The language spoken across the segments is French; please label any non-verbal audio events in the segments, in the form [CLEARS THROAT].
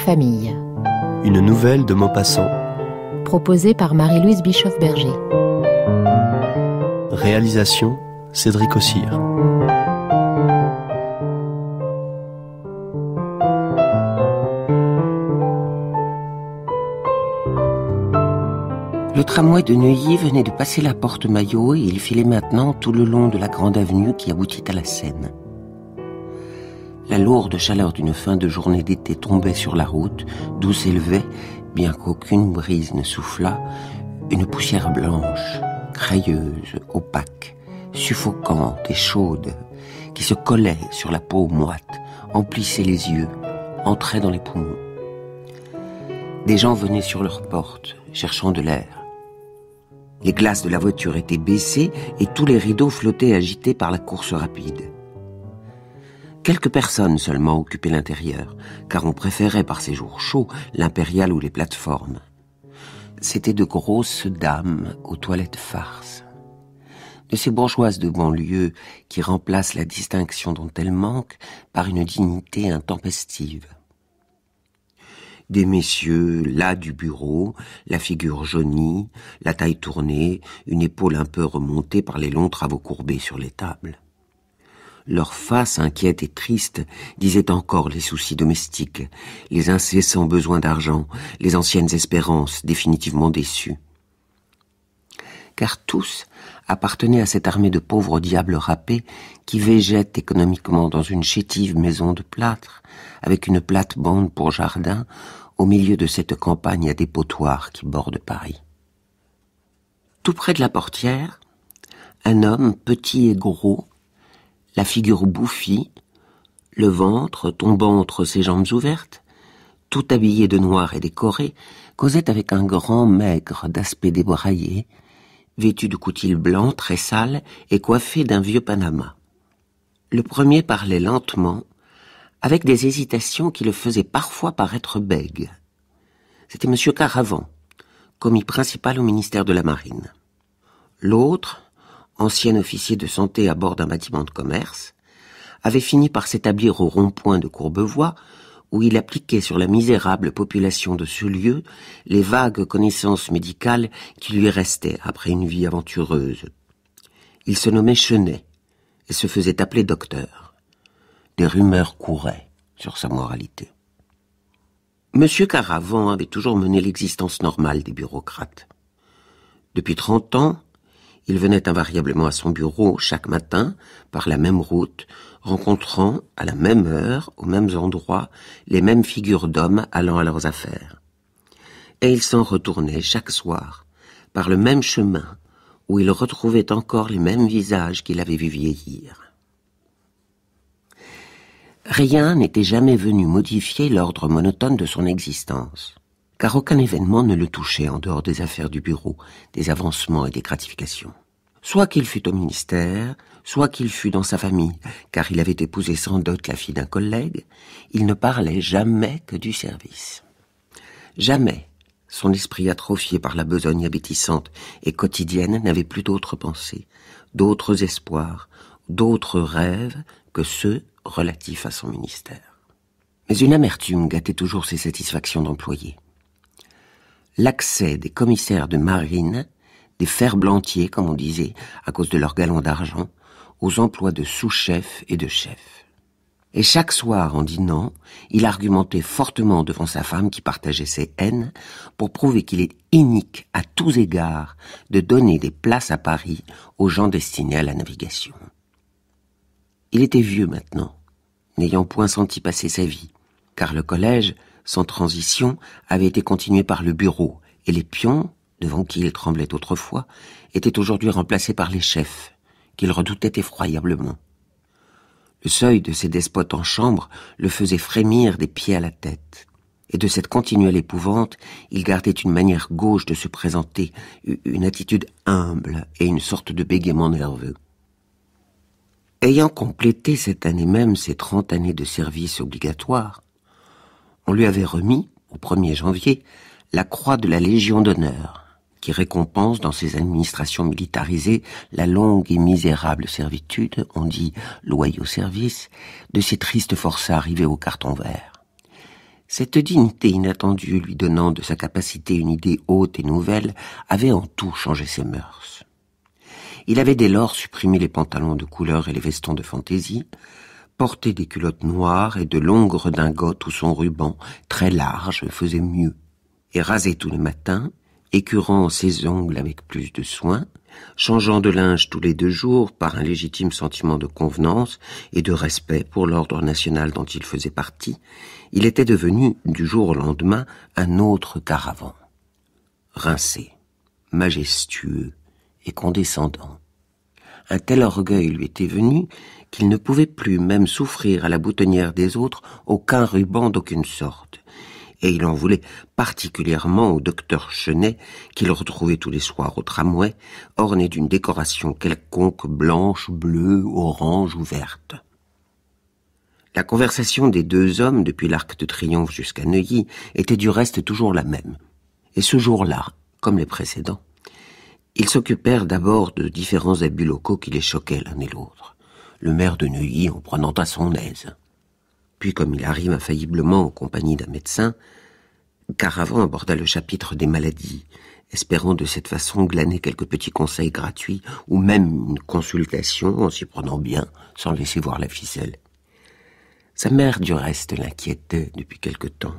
famille. Une nouvelle de Maupassant. Proposée par Marie-Louise Bischoff-Berger. Réalisation Cédric Ossire. Le tramway de Neuilly venait de passer la porte Maillot et il filait maintenant tout le long de la grande avenue qui aboutit à la Seine. La lourde chaleur d'une fin de journée d'été tombait sur la route, d'où s'élevait, bien qu'aucune brise ne soufflât, une poussière blanche, crayeuse, opaque, suffocante et chaude, qui se collait sur la peau moite, emplissait les yeux, entrait dans les poumons. Des gens venaient sur leurs portes, cherchant de l'air. Les glaces de la voiture étaient baissées et tous les rideaux flottaient agités par la course rapide. Quelques personnes seulement occupaient l'intérieur, car on préférait par ces jours chauds l'impérial ou les plateformes. C'étaient de grosses dames aux toilettes farces. De ces bourgeoises de banlieue qui remplacent la distinction dont elles manquent par une dignité intempestive des messieurs, là du bureau, la figure jaunie, la taille tournée, une épaule un peu remontée par les longs travaux courbés sur les tables. Leur face inquiète et triste disait encore les soucis domestiques, les incessants besoins d'argent, les anciennes espérances définitivement déçues. Car tous appartenaient à cette armée de pauvres diables râpés qui végètent économiquement dans une chétive maison de plâtre, avec une plate-bande pour jardin, au milieu de cette campagne à dépotoirs qui borde Paris. Tout près de la portière, un homme petit et gros la figure bouffie, le ventre tombant entre ses jambes ouvertes, tout habillé de noir et décoré, causait avec un grand maigre d'aspect débraillé, vêtu de coutil blanc très sale et coiffé d'un vieux panama. Le premier parlait lentement, avec des hésitations qui le faisaient parfois paraître bègue. C'était Monsieur Caravan, commis principal au ministère de la Marine. L'autre, ancien officier de santé à bord d'un bâtiment de commerce, avait fini par s'établir au rond-point de Courbevoie, où il appliquait sur la misérable population de ce lieu les vagues connaissances médicales qui lui restaient après une vie aventureuse. Il se nommait Chenet et se faisait appeler docteur. Des rumeurs couraient sur sa moralité. Monsieur Caravan avait toujours mené l'existence normale des bureaucrates. Depuis trente ans, il venait invariablement à son bureau chaque matin par la même route, rencontrant à la même heure, aux mêmes endroits, les mêmes figures d'hommes allant à leurs affaires. Et il s'en retournait chaque soir par le même chemin où il retrouvait encore les mêmes visages qu'il avait vu vieillir. Rien n'était jamais venu modifier l'ordre monotone de son existence, car aucun événement ne le touchait en dehors des affaires du bureau, des avancements et des gratifications soit qu'il fût au ministère, soit qu'il fût dans sa famille, car il avait épousé sans dot la fille d'un collègue, il ne parlait jamais que du service. Jamais son esprit atrophié par la besogne abétissante et quotidienne n'avait plus d'autres pensées, d'autres espoirs, d'autres rêves que ceux relatifs à son ministère. Mais une amertume gâtait toujours ses satisfactions d'employé. L'accès des commissaires de marine des ferblantiers, comme on disait, à cause de leur galons d'argent, aux emplois de sous chefs et de chef. Et chaque soir, en dînant, il argumentait fortement devant sa femme qui partageait ses haines pour prouver qu'il est inique à tous égards de donner des places à Paris aux gens destinés à la navigation. Il était vieux maintenant, n'ayant point senti passer sa vie, car le collège, sans transition, avait été continué par le bureau, et les pions, devant qui il tremblait autrefois, était aujourd'hui remplacé par les chefs, qu'il redoutait effroyablement. Le seuil de ces despotes en chambre le faisait frémir des pieds à la tête. Et de cette continuelle épouvante, il gardait une manière gauche de se présenter, une attitude humble et une sorte de bégaiement nerveux. Ayant complété cette année même ses trente années de service obligatoire, on lui avait remis, au 1er janvier, la croix de la Légion d'honneur, qui récompense dans ses administrations militarisées la longue et misérable servitude, on dit loyaux services », de ces tristes forçats arrivés au carton vert. Cette dignité inattendue lui donnant de sa capacité une idée haute et nouvelle avait en tout changé ses mœurs. Il avait dès lors supprimé les pantalons de couleur et les vestons de fantaisie, porté des culottes noires et de longues redingotes où son ruban, très large, faisait mieux, et rasé tous les matins, écurant ses ongles avec plus de soin, changeant de linge tous les deux jours par un légitime sentiment de convenance et de respect pour l'ordre national dont il faisait partie, il était devenu, du jour au lendemain, un autre caravan. Rincé, majestueux et condescendant. Un tel orgueil lui était venu qu'il ne pouvait plus même souffrir à la boutonnière des autres aucun ruban d'aucune sorte et il en voulait particulièrement au docteur Chenet, qu'il retrouvait tous les soirs au tramway, orné d'une décoration quelconque blanche, bleue, orange ou verte. La conversation des deux hommes depuis l'Arc de Triomphe jusqu'à Neuilly était du reste toujours la même. Et ce jour-là, comme les précédents, ils s'occupèrent d'abord de différents abus locaux qui les choquaient l'un et l'autre. Le maire de Neuilly en prenant à son aise. Puis, comme il arrive infailliblement en compagnie d'un médecin, Caravan aborda le chapitre des maladies, espérant de cette façon glaner quelques petits conseils gratuits ou même une consultation en s'y prenant bien, sans laisser voir la ficelle. Sa mère, du reste, l'inquiétait depuis quelque temps.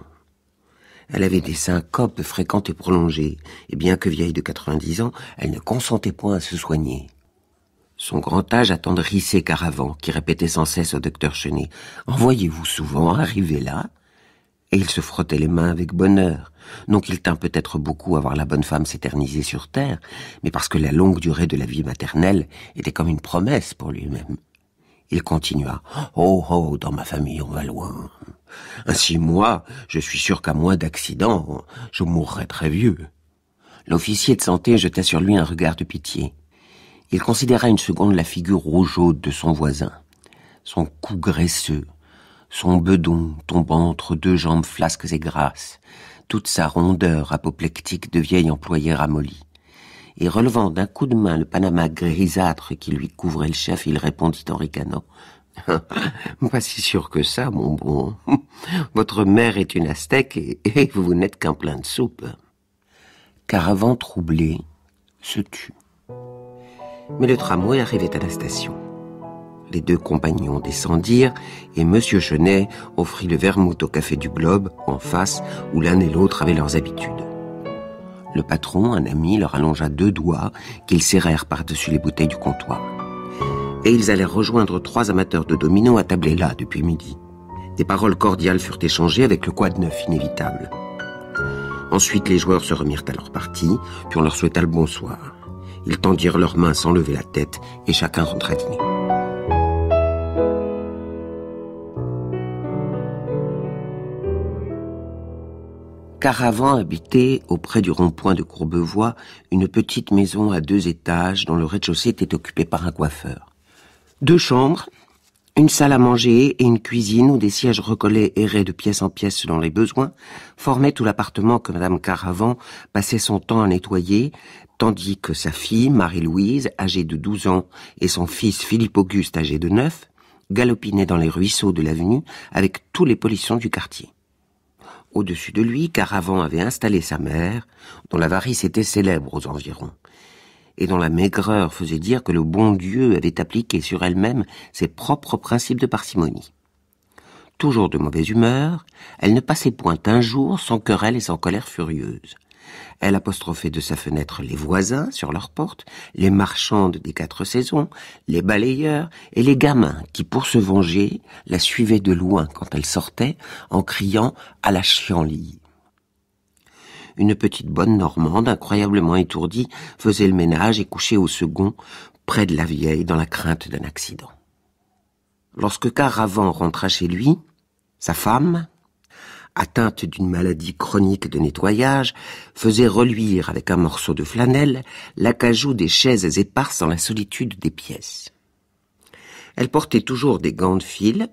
Elle avait des syncopes fréquentes et prolongées, et bien que vieille de 90 ans, elle ne consentait point à se soigner. Son grand âge attendrissait caravant, qui répétait sans cesse au docteur Chenet « vous souvent arriver là Et il se frottait les mains avec bonheur, non qu'il tint peut-être beaucoup à voir la bonne femme s'éterniser sur terre, mais parce que la longue durée de la vie maternelle était comme une promesse pour lui-même. Il continua Oh, oh, dans ma famille, on va loin. Ainsi, moi, je suis sûr qu'à moins d'accident, je mourrai très vieux. L'officier de santé jeta sur lui un regard de pitié. Il considéra une seconde la figure rougeaude de son voisin, son cou graisseux, son bedon tombant entre deux jambes flasques et grasses, toute sa rondeur apoplectique de vieil employé ramolli. Et relevant d'un coup de main le panama grisâtre qui lui couvrait le chef, il répondit en ricanant [LAUGHS] Pas si sûr que ça, mon bon. [LAUGHS] Votre mère est une aztèque et, vous n'êtes qu'un plein de soupe. avant troublé se tut mais le tramway arrivait à la station. Les deux compagnons descendirent et M. Chenet offrit le vermouth au café du Globe, en face, où l'un et l'autre avaient leurs habitudes. Le patron, un ami, leur allongea deux doigts qu'ils serrèrent par-dessus les bouteilles du comptoir. Et ils allèrent rejoindre trois amateurs de dominos attablés là depuis midi. Des paroles cordiales furent échangées avec le quad neuf inévitable. Ensuite, les joueurs se remirent à leur partie, puis on leur souhaita le bonsoir. Ils tendirent leurs mains sans lever la tête et chacun rentra dîner. Caravan habitait, auprès du rond-point de Courbevoie, une petite maison à deux étages dont le rez-de-chaussée était occupé par un coiffeur. Deux chambres, une salle à manger et une cuisine où des sièges recollés erraient de pièce en pièce selon les besoins formaient tout l'appartement que Madame Caravant passait son temps à nettoyer tandis que sa fille, Marie-Louise, âgée de douze ans, et son fils Philippe-Auguste, âgé de neuf, galopinaient dans les ruisseaux de l'avenue avec tous les polissons du quartier. Au-dessus de lui, Caravan avait installé sa mère, dont l'avarice était célèbre aux environs, et dont la maigreur faisait dire que le bon Dieu avait appliqué sur elle-même ses propres principes de parcimonie. Toujours de mauvaise humeur, elle ne passait point un jour sans querelle et sans colère furieuse. Elle apostrophait de sa fenêtre les voisins sur leurs portes, les marchandes des quatre saisons, les balayeurs et les gamins qui, pour se venger, la suivaient de loin quand elle sortait en criant à la chienlit. Une petite bonne normande, incroyablement étourdie, faisait le ménage et couchait au second, près de la vieille, dans la crainte d'un accident. Lorsque Caravan rentra chez lui, sa femme, atteinte d'une maladie chronique de nettoyage, faisait reluire avec un morceau de flanelle l'acajou des chaises éparses dans la solitude des pièces. Elle portait toujours des gants de fil,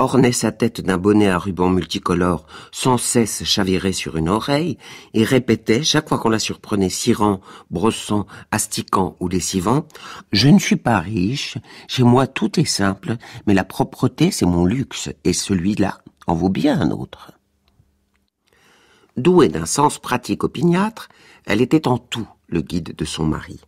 ornait sa tête d'un bonnet à ruban multicolore sans cesse chaviré sur une oreille, et répétait, chaque fois qu'on la surprenait cirant, brossant, astiquant ou lessivant, « Je ne suis pas riche, chez moi tout est simple, mais la propreté c'est mon luxe, et celui-là, en vaut bien un autre. Douée d'un sens pratique opiniâtre, elle était en tout le guide de son mari.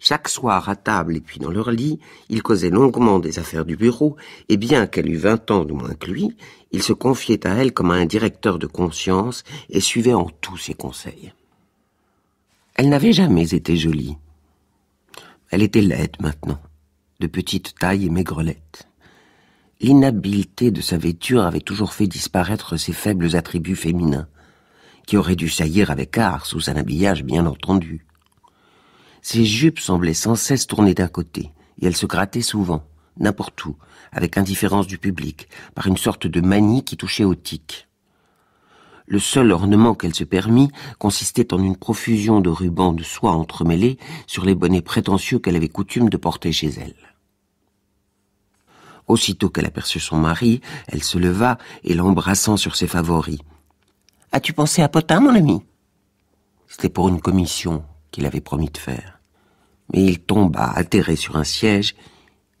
Chaque soir à table et puis dans leur lit, il causait longuement des affaires du bureau, et bien qu'elle eût vingt ans de moins que lui, il se confiait à elle comme à un directeur de conscience et suivait en tout ses conseils. Elle n'avait jamais été jolie. Elle était laide maintenant, de petite taille et maigrelette. L'inhabilité de sa vêture avait toujours fait disparaître ses faibles attributs féminins, qui auraient dû saillir avec art sous un habillage bien entendu. Ses jupes semblaient sans cesse tourner d'un côté, et elle se grattait souvent, n'importe où, avec indifférence du public, par une sorte de manie qui touchait au tic. Le seul ornement qu'elle se permit consistait en une profusion de rubans de soie entremêlés sur les bonnets prétentieux qu'elle avait coutume de porter chez elle. Aussitôt qu'elle aperçut son mari, elle se leva et l'embrassant sur ses favoris. As-tu pensé à Potin, mon ami C'était pour une commission qu'il avait promis de faire. Mais il tomba atterré sur un siège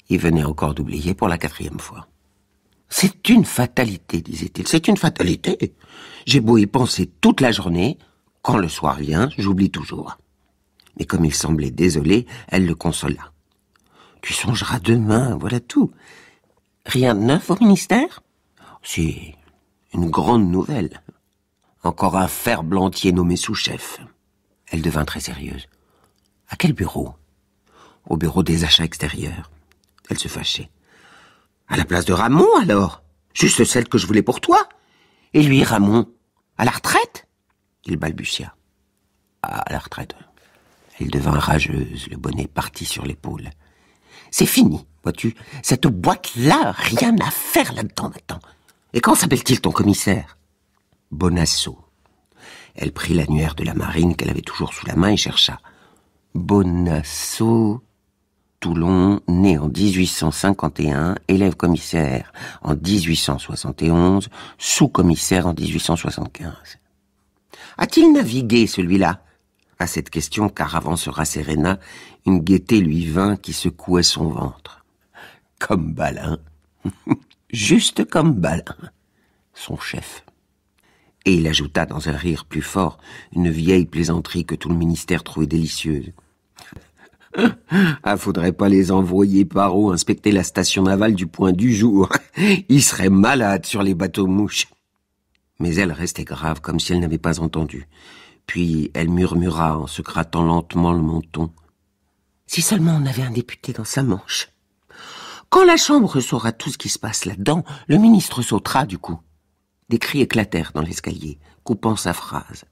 et venait encore d'oublier pour la quatrième fois. C'est une fatalité, disait-il, c'est une fatalité. J'ai beau y penser toute la journée, quand le soir vient, j'oublie toujours. Mais comme il semblait désolé, elle le consola. Tu songeras demain, voilà tout. Rien de neuf au ministère C'est une grande nouvelle. Encore un ferblantier nommé sous-chef. Elle devint très sérieuse. À quel bureau Au bureau des achats extérieurs. Elle se fâchait. À la place de Ramon, alors Juste celle que je voulais pour toi Et lui, Ramon À la retraite Il balbutia. À la retraite. Elle devint rageuse, le bonnet parti sur l'épaule. C'est fini tu cette boîte-là, rien à faire là-dedans maintenant. Et quand s'appelle-t-il ton commissaire Bonasso. Elle prit l'annuaire de la marine qu'elle avait toujours sous la main et chercha. Bonasso. Toulon, né en 1851, élève commissaire en 1871, sous-commissaire en 1875. A-t-il navigué celui-là À cette question, car avant se rasséréna, une gaieté lui vint qui secouait son ventre comme Balin, [LAUGHS] juste comme Balin, son chef. Et il ajouta dans un rire plus fort une vieille plaisanterie que tout le ministère trouvait délicieuse. ah, faudrait pas les envoyer par eau inspecter la station navale du point du jour. [LAUGHS] Ils seraient malades sur les bateaux mouches. Mais elle restait grave, comme si elle n'avait pas entendu. Puis elle murmura en se grattant lentement le menton. Si seulement on avait un député dans sa manche. Quand la Chambre saura tout ce qui se passe là-dedans, le ministre sautera du coup. Des cris éclatèrent dans l'escalier, coupant sa phrase.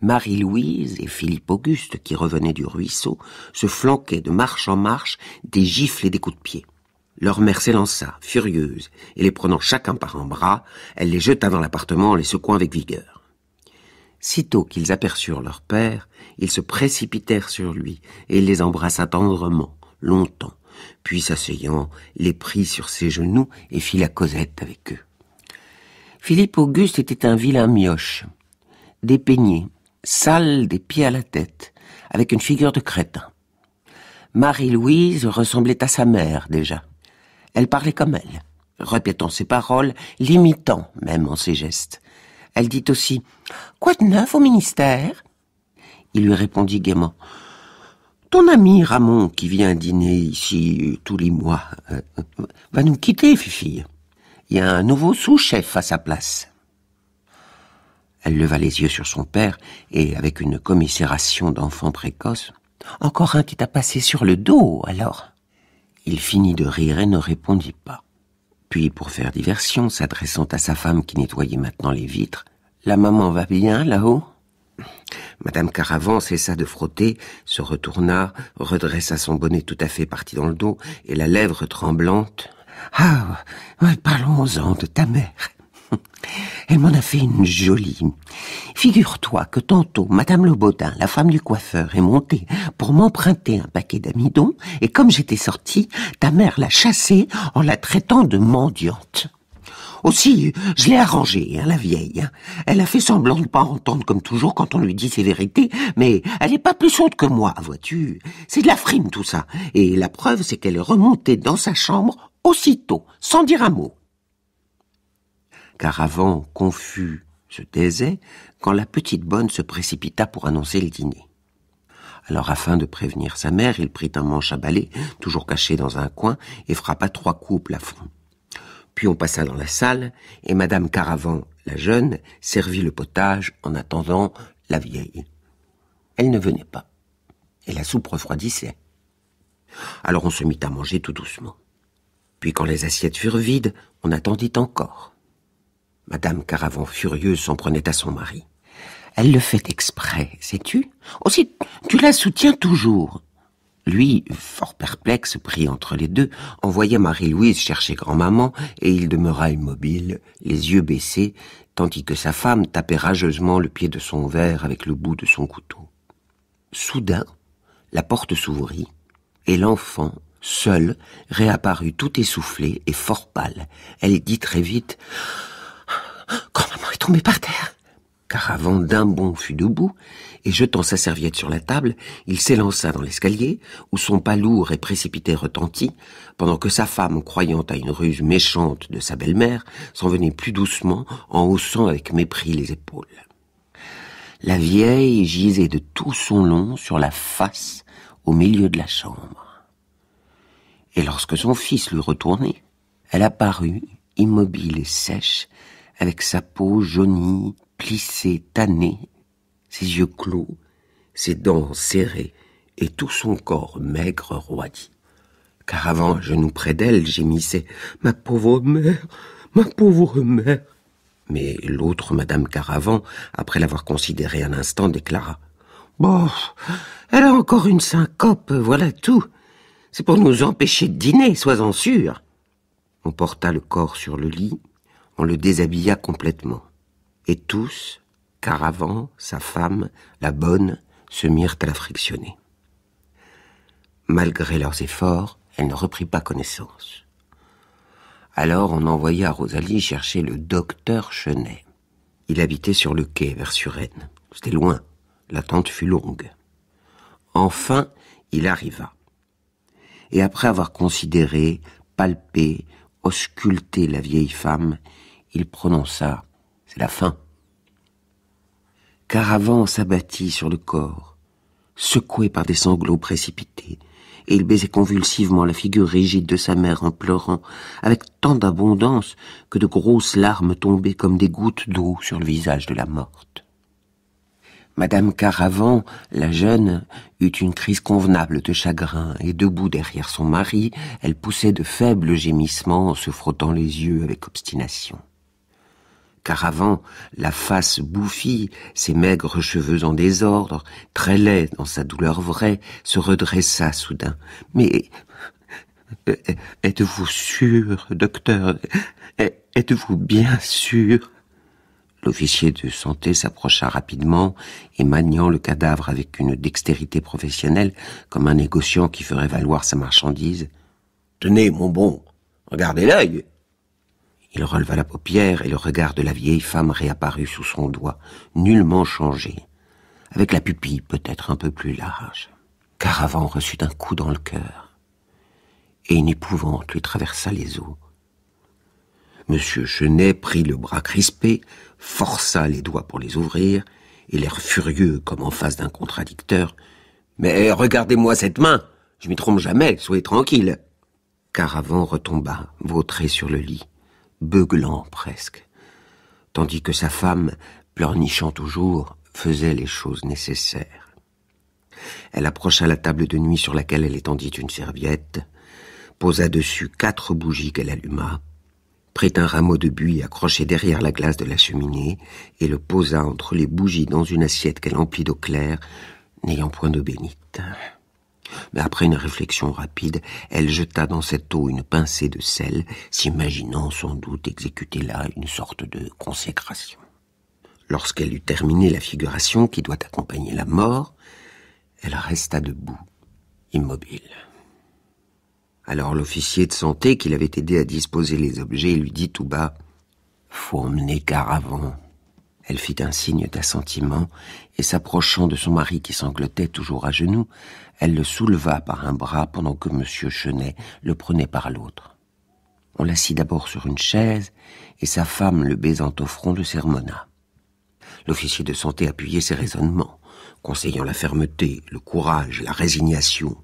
Marie-Louise et Philippe Auguste, qui revenaient du ruisseau, se flanquaient de marche en marche des gifles et des coups de pied. Leur mère s'élança, furieuse, et les prenant chacun par un bras, elle les jeta dans l'appartement en les secouant avec vigueur. Sitôt qu'ils aperçurent leur père, ils se précipitèrent sur lui, et il les embrassa tendrement, longtemps, puis s'asseyant, les prit sur ses genoux et fit la causette avec eux. Philippe Auguste était un vilain mioche, dépeigné, sale des pieds à la tête, avec une figure de crétin. Marie-Louise ressemblait à sa mère déjà. Elle parlait comme elle, répétant ses paroles, l'imitant même en ses gestes. Elle dit aussi Quoi de neuf au ministère Il lui répondit gaiement ton ami Ramon, qui vient dîner ici euh, tous les mois, euh, va nous quitter, Fifi. Il y a un nouveau sous-chef à sa place. Elle leva les yeux sur son père et, avec une commisération d'enfant précoce, Encore un qui t'a passé sur le dos, alors Il finit de rire et ne répondit pas. Puis, pour faire diversion, s'adressant à sa femme qui nettoyait maintenant les vitres, La maman va bien là-haut Madame Caravan cessa de frotter, se retourna, redressa son bonnet tout à fait parti dans le dos, et la lèvre tremblante. Ah, parlons-en de ta mère. [LAUGHS] Elle m'en a fait une jolie. Figure-toi que tantôt, Madame Lebaudin, la femme du coiffeur, est montée pour m'emprunter un paquet d'amidon, et comme j'étais sortie, ta mère l'a chassée en la traitant de mendiante. Aussi, je l'ai arrangée, hein, la vieille. Hein. Elle a fait semblant de ne pas entendre comme toujours quand on lui dit ses vérités, mais elle n'est pas plus sotte que moi, vois-tu. C'est de la frime tout ça. Et la preuve, c'est qu'elle est remontée dans sa chambre aussitôt, sans dire un mot. Car avant, confus, se taisait quand la petite bonne se précipita pour annoncer le dîner. Alors, afin de prévenir sa mère, il prit un manche à balai, toujours caché dans un coin, et frappa trois coups au plafond. Puis on passa dans la salle, et Madame Caravan, la jeune, servit le potage en attendant la vieille. Elle ne venait pas, et la soupe refroidissait. Alors on se mit à manger tout doucement. Puis quand les assiettes furent vides, on attendit encore. Madame Caravan furieuse s'en prenait à son mari. Elle le fait exprès, sais-tu Aussi tu la soutiens toujours. Lui, fort perplexe, pris entre les deux, envoya Marie-Louise chercher grand-maman, et il demeura immobile, les yeux baissés, tandis que sa femme tapait rageusement le pied de son verre avec le bout de son couteau. Soudain, la porte s'ouvrit, et l'enfant, seul, réapparut tout essoufflé et fort pâle. Elle dit très vite « Grand-maman est tombée par terre !» Car avant d'un bond fut debout, et jetant sa serviette sur la table, il s'élança dans l'escalier, où son pas lourd et précipité retentit, pendant que sa femme, croyant à une ruse méchante de sa belle-mère, s'en venait plus doucement, en haussant avec mépris les épaules. La vieille gisait de tout son long sur la face au milieu de la chambre. Et lorsque son fils l'eut retournait, elle apparut, immobile et sèche, avec sa peau jaunie, plissée, tannée ses yeux clos, ses dents serrées et tout son corps maigre roidi. Car avant, genoux près d'elle, gémissait Ma pauvre mère, ma pauvre mère. Mais l'autre, Madame Caravant, après l'avoir considérée un instant, déclara Bon, elle a encore une syncope, voilà tout. C'est pour nous empêcher de dîner, sois-en sûr. On porta le corps sur le lit, on le déshabilla complètement. Et tous, car avant, sa femme, la bonne, se mirent à la frictionner. Malgré leurs efforts, elle ne reprit pas connaissance. Alors on envoya Rosalie chercher le docteur Chenet. Il habitait sur le quai, vers Suresnes. C'était loin. L'attente fut longue. Enfin, il arriva. Et après avoir considéré, palpé, ausculté la vieille femme, il prononça C'est la fin. Caravan s'abattit sur le corps, secoué par des sanglots précipités, et il baisait convulsivement la figure rigide de sa mère en pleurant, avec tant d'abondance que de grosses larmes tombaient comme des gouttes d'eau sur le visage de la morte. Madame Caravan, la jeune, eut une crise convenable de chagrin, et debout derrière son mari, elle poussait de faibles gémissements en se frottant les yeux avec obstination car avant, la face bouffie, ses maigres cheveux en désordre, très laid dans sa douleur vraie, se redressa soudain. Mais êtes-vous sûr, docteur Êtes-vous bien sûr L'officier de santé s'approcha rapidement et maniant le cadavre avec une dextérité professionnelle, comme un négociant qui ferait valoir sa marchandise. Tenez, mon bon, regardez l'œil. Il releva la paupière et le regard de la vieille femme réapparut sous son doigt, nullement changé, avec la pupille peut-être un peu plus large. Caravan reçut un coup dans le cœur, et une épouvante lui traversa les os. Monsieur Chenet prit le bras crispé, força les doigts pour les ouvrir, et l'air furieux comme en face d'un contradicteur. Mais regardez-moi cette main Je m'y trompe jamais, soyez tranquille Caravan retomba, vautré sur le lit beuglant presque, tandis que sa femme, pleurnichant toujours, faisait les choses nécessaires. Elle approcha la table de nuit sur laquelle elle étendit une serviette, posa dessus quatre bougies qu'elle alluma, prit un rameau de buis accroché derrière la glace de la cheminée et le posa entre les bougies dans une assiette qu'elle emplit d'eau claire, n'ayant point de bénite. Mais après une réflexion rapide, elle jeta dans cette eau une pincée de sel, s'imaginant sans doute exécuter là une sorte de consécration. Lorsqu'elle eut terminé la figuration qui doit accompagner la mort, elle resta debout, immobile. Alors l'officier de santé qui l'avait aidé à disposer les objets lui dit tout bas Faut emmener Caravan. Elle fit un signe d'assentiment et s'approchant de son mari qui sanglotait toujours à genoux, elle le souleva par un bras pendant que M. Chenet le prenait par l'autre. On l'assit d'abord sur une chaise, et sa femme, le baisant au front, le sermonna. L'officier de santé appuyait ses raisonnements, conseillant la fermeté, le courage, la résignation,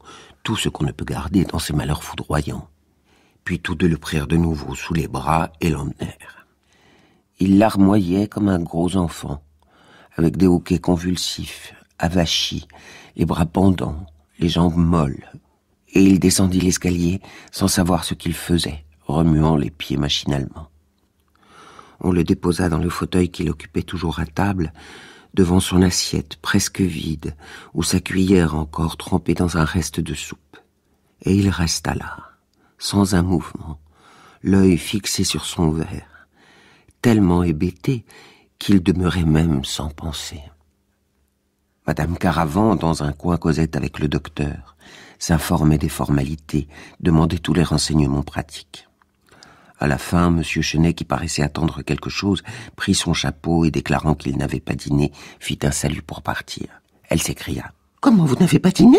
tout ce qu'on ne peut garder dans ces malheurs foudroyants. Puis tous deux le prirent de nouveau sous les bras et l'emmenèrent. Il larmoyait comme un gros enfant, avec des hoquets convulsifs, avachis, les bras pendants, les jambes molles, et il descendit l'escalier sans savoir ce qu'il faisait, remuant les pieds machinalement. On le déposa dans le fauteuil qu'il occupait toujours à table, devant son assiette presque vide, ou sa cuillère encore trempée dans un reste de soupe. Et il resta là, sans un mouvement, l'œil fixé sur son verre, tellement hébété qu'il demeurait même sans penser. Madame Caravan, dans un coin, causait avec le docteur, s'informait des formalités, demandait tous les renseignements pratiques. À la fin, Monsieur Chenet, qui paraissait attendre quelque chose, prit son chapeau et déclarant qu'il n'avait pas dîné, fit un salut pour partir. Elle s'écria. Comment vous n'avez pas dîné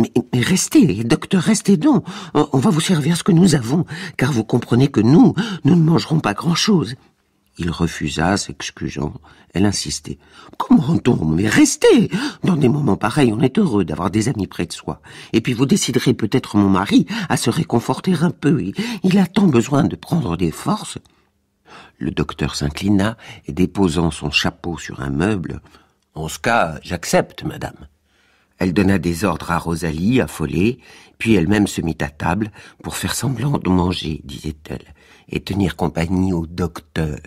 mais, restez, docteur, restez donc. On va vous servir ce que nous avons, car vous comprenez que nous, nous ne mangerons pas grand-chose. Il refusa, s'excusant. Elle insistait. Comment on Mais restez Dans des moments pareils, on est heureux d'avoir des amis près de soi. Et puis vous déciderez peut-être mon mari à se réconforter un peu. Il, il a tant besoin de prendre des forces. Le docteur s'inclina et déposant son chapeau sur un meuble. En ce cas, j'accepte, madame. Elle donna des ordres à Rosalie, affolée, puis elle-même se mit à table pour faire semblant de manger, disait-elle, et tenir compagnie au docteur.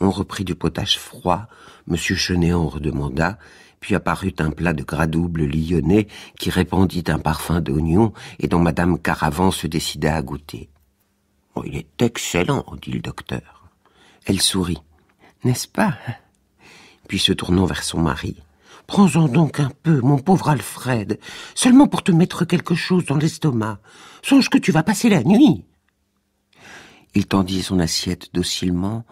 On reprit du potage froid. Monsieur Chenet en redemanda. Puis apparut un plat de gras double lyonnais qui répandit un parfum d'oignon et dont Madame Caravan se décida à goûter. Oh, il est excellent, dit le docteur. Elle sourit. N'est-ce pas Puis se tournant vers son mari. Prends-en donc un peu, mon pauvre Alfred, seulement pour te mettre quelque chose dans l'estomac. Songe que tu vas passer la nuit. Il tendit son assiette docilement,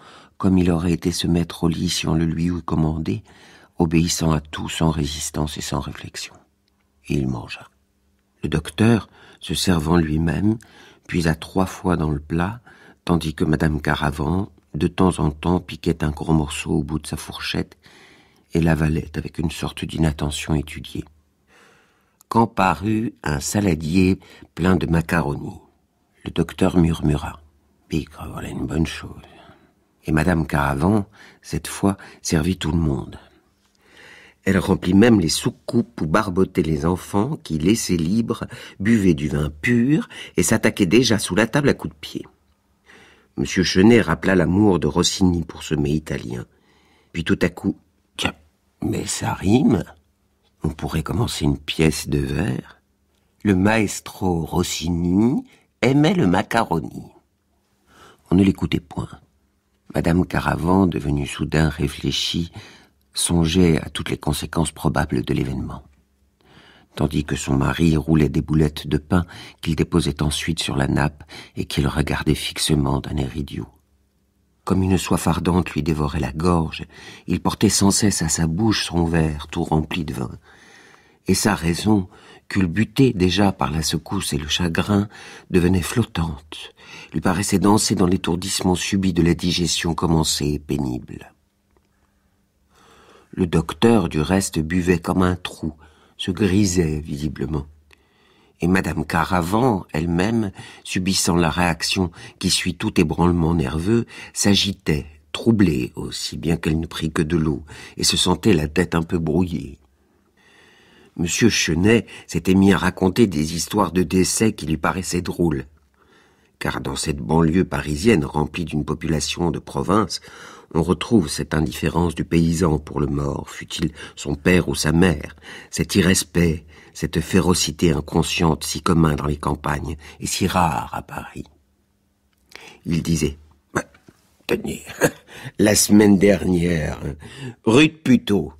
comme il aurait été se mettre au lit si on le lui eût commandé, obéissant à tout sans résistance et sans réflexion. Et il mangea. Le docteur, se servant lui-même, puisa trois fois dans le plat, tandis que Madame Caravan, de temps en temps, piquait un gros morceau au bout de sa fourchette et l'avalait avec une sorte d'inattention étudiée. Quand parut un saladier plein de macaroni, le docteur murmura. Bigre, voilà une bonne chose et Madame Caravan, cette fois, servit tout le monde. Elle remplit même les soucoupes où barbotaient les enfants qui, laissés libres, buvaient du vin pur et s'attaquaient déjà sous la table à coups de pied. Monsieur Chenet rappela l'amour de Rossini pour ce mets italien. Puis tout à coup, tiens, mais ça rime. On pourrait commencer une pièce de verre. Le maestro Rossini aimait le macaroni. On ne l'écoutait point. Madame Caravan, devenue soudain réfléchie, songeait à toutes les conséquences probables de l'événement. Tandis que son mari roulait des boulettes de pain qu'il déposait ensuite sur la nappe et qu'il regardait fixement d'un air idiot. Comme une soif ardente lui dévorait la gorge, il portait sans cesse à sa bouche son verre tout rempli de vin. Et sa raison, culbutée déjà par la secousse et le chagrin, devenait flottante, lui paraissait danser dans l'étourdissement subi de la digestion commencée et pénible. Le docteur, du reste, buvait comme un trou, se grisait visiblement. Et Madame Caravant, elle-même, subissant la réaction qui suit tout ébranlement nerveux, s'agitait, troublée aussi bien qu'elle ne prit que de l'eau, et se sentait la tête un peu brouillée. Monsieur Chenet s'était mis à raconter des histoires de décès qui lui paraissaient drôles, car dans cette banlieue parisienne remplie d'une population de province, on retrouve cette indifférence du paysan pour le mort, fût-il son père ou sa mère, cet irrespect, cette férocité inconsciente si commun dans les campagnes et si rare à Paris. Il disait bah, Tenez, [LAUGHS] la semaine dernière, rue de Puteau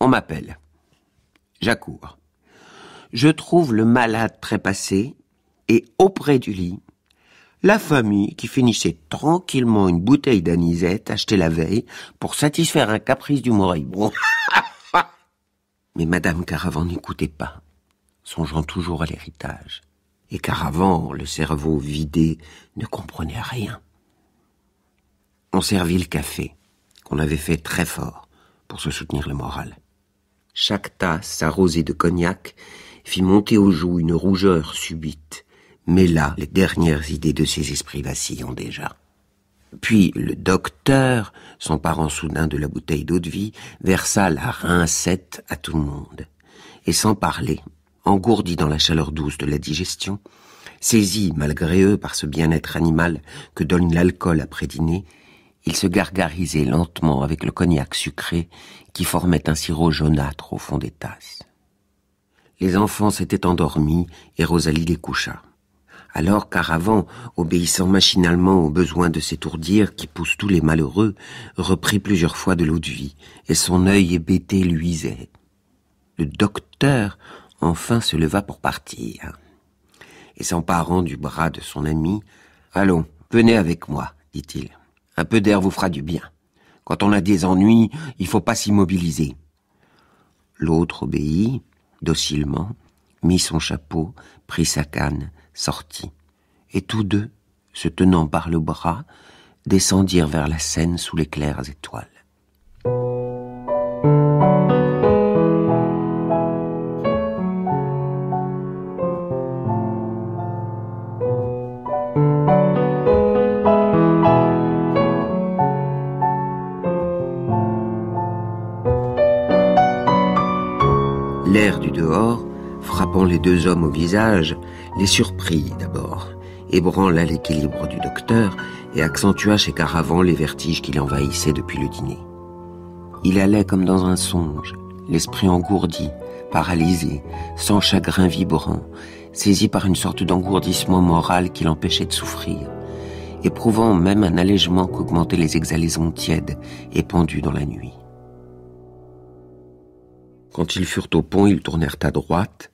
on m'appelle. J'accours. Je trouve le malade trépassé et auprès du lit, la famille qui finissait tranquillement une bouteille d'anisette achetée la veille pour satisfaire un caprice du Moraillebron. [LAUGHS] Mais Madame Caravan n'écoutait pas, songeant toujours à l'héritage. Et Caravan, le cerveau vidé, ne comprenait rien. On servit le café, qu'on avait fait très fort pour se soutenir le moral. Chaque tasse arrosée de cognac fit monter aux joues une rougeur subite mais là, les dernières idées de ses esprits vacillant déjà. Puis le docteur, s'emparant soudain de la bouteille d'eau de vie, versa la rincette à tout le monde. Et sans parler, engourdi dans la chaleur douce de la digestion, saisi malgré eux par ce bien-être animal que donne l'alcool après dîner, il se gargarisait lentement avec le cognac sucré qui formait un sirop jaunâtre au fond des tasses. Les enfants s'étaient endormis et Rosalie les coucha alors Caravan, obéissant machinalement aux besoins de s'étourdir qui poussent tous les malheureux, reprit plusieurs fois de l'eau de vie, et son œil hébété luisait. Le docteur enfin se leva pour partir, et s'emparant du bras de son ami, Allons, venez avec moi, dit-il. Un peu d'air vous fera du bien. Quand on a des ennuis, il faut pas s'immobiliser. L'autre obéit, docilement, mit son chapeau, prit sa canne, sortit, et tous deux, se tenant par le bras, descendirent vers la Seine sous les claires étoiles. L'air du dehors, frappant les deux hommes au visage, les surprit d'abord, ébranla l'équilibre du docteur et accentua chez Caravan les vertiges qui l'envahissaient depuis le dîner. Il allait comme dans un songe, l'esprit engourdi, paralysé, sans chagrin vibrant, saisi par une sorte d'engourdissement moral qui l'empêchait de souffrir, éprouvant même un allègement qu'augmentaient les exhalaisons tièdes et pendues dans la nuit. Quand ils furent au pont, ils tournèrent à droite,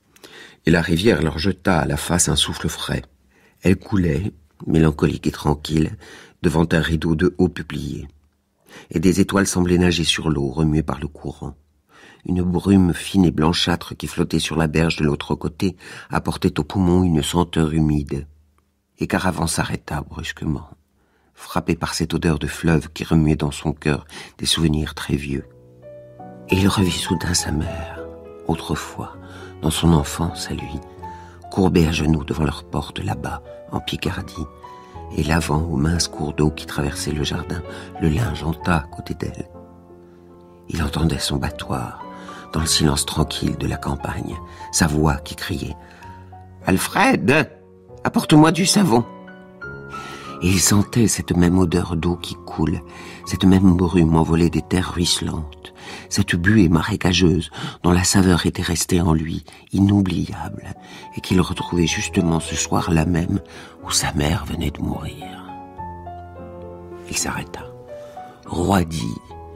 et la rivière leur jeta à la face un souffle frais. Elle coulait, mélancolique et tranquille, devant un rideau de hauts peupliers. Et des étoiles semblaient nager sur l'eau, remuées par le courant. Une brume fine et blanchâtre qui flottait sur la berge de l'autre côté apportait au poumon une senteur humide. Et Caravan s'arrêta brusquement, frappé par cette odeur de fleuve qui remuait dans son cœur des souvenirs très vieux. Et il revit soudain sa mère, autrefois, dans son enfance à lui, courbé à genoux devant leur porte là-bas, en Picardie, et lavant au mince cours d'eau qui traversait le jardin le linge en tas à côté d'elle. Il entendait son battoir, dans le silence tranquille de la campagne, sa voix qui criait « Alfred, apporte-moi du savon !» Et il sentait cette même odeur d'eau qui coule, cette même brume envolée des terres ruisselantes, cette buée marécageuse dont la saveur était restée en lui inoubliable et qu'il retrouvait justement ce soir-là même où sa mère venait de mourir. Il s'arrêta, roidi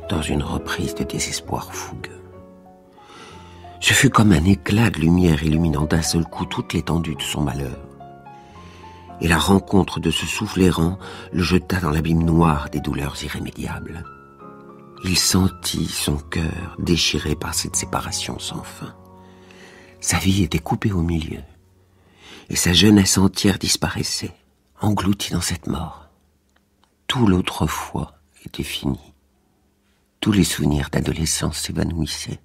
dans une reprise de désespoir fougueux. Ce fut comme un éclat de lumière illuminant d'un seul coup toute l'étendue de son malheur et la rencontre de ce souffle le jeta dans l'abîme noir des douleurs irrémédiables. Il sentit son cœur déchiré par cette séparation sans fin. Sa vie était coupée au milieu, et sa jeunesse entière disparaissait, engloutie dans cette mort. Tout l'autrefois était fini. Tous les souvenirs d'adolescence s'évanouissaient.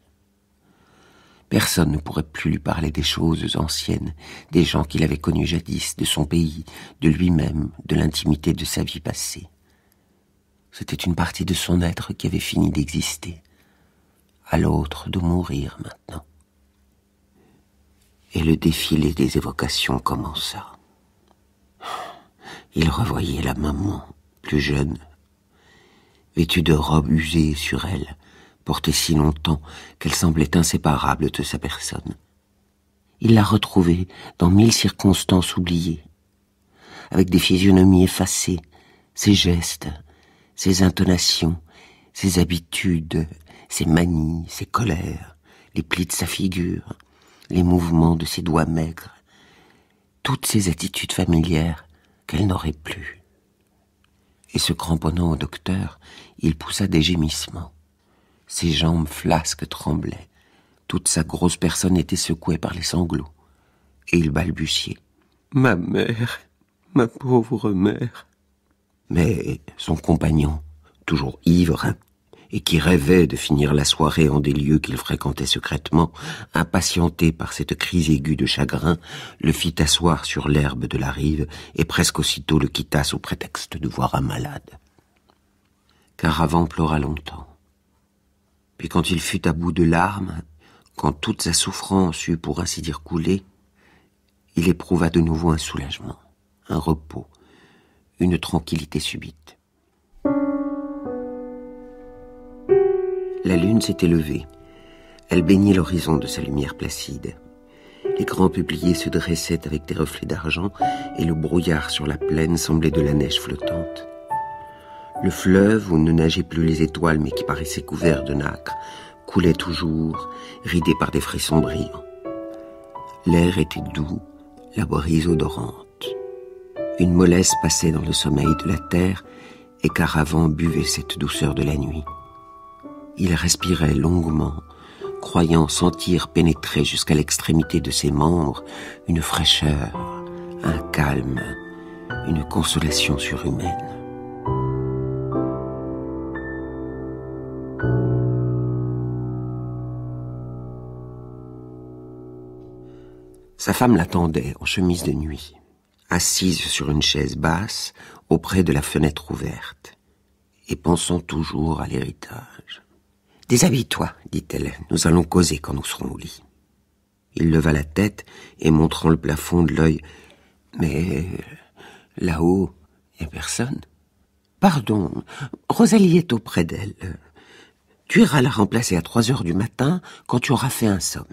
Personne ne pourrait plus lui parler des choses anciennes, des gens qu'il avait connus jadis, de son pays, de lui-même, de l'intimité de sa vie passée. C'était une partie de son être qui avait fini d'exister, à l'autre de mourir maintenant. Et le défilé des évocations commença. Il revoyait la maman, plus jeune, vêtue de robes usées sur elle, portée si longtemps qu'elle semblait inséparable de sa personne. Il l'a retrouvait dans mille circonstances oubliées, avec des physionomies effacées, ses gestes, ses intonations, ses habitudes, ses manies, ses colères, les plis de sa figure, les mouvements de ses doigts maigres, toutes ces attitudes familières qu'elle n'aurait plus. Et se cramponnant au docteur, il poussa des gémissements. Ses jambes flasques tremblaient, toute sa grosse personne était secouée par les sanglots, et il balbutiait. Ma mère, ma pauvre mère mais son compagnon, toujours ivre, hein, et qui rêvait de finir la soirée en des lieux qu'il fréquentait secrètement, impatienté par cette crise aiguë de chagrin, le fit asseoir sur l'herbe de la rive et presque aussitôt le quitta sous prétexte de voir un malade. Caravan pleura longtemps. Puis quand il fut à bout de larmes, quand toute sa souffrance eut pour ainsi dire coulé, il éprouva de nouveau un soulagement, un repos, une tranquillité subite. La lune s'était levée. Elle baignait l'horizon de sa lumière placide. Les grands peupliers se dressaient avec des reflets d'argent et le brouillard sur la plaine semblait de la neige flottante. Le fleuve, où ne nageaient plus les étoiles mais qui paraissait couvert de nacre, coulait toujours, ridé par des frissons brillants. L'air était doux, la brise odorante. Une mollesse passait dans le sommeil de la terre, et Caravan buvait cette douceur de la nuit. Il respirait longuement, croyant sentir pénétrer jusqu'à l'extrémité de ses membres une fraîcheur, un calme, une consolation surhumaine. Sa femme l'attendait en chemise de nuit assise sur une chaise basse auprès de la fenêtre ouverte. Et pensant toujours à l'héritage. Déshabille-toi, dit-elle, nous allons causer quand nous serons au lit. Il leva la tête et montrant le plafond de l'œil. Mais là-haut, il n'y a personne. Pardon, Rosalie est auprès d'elle. Tu iras la remplacer à trois heures du matin quand tu auras fait un somme.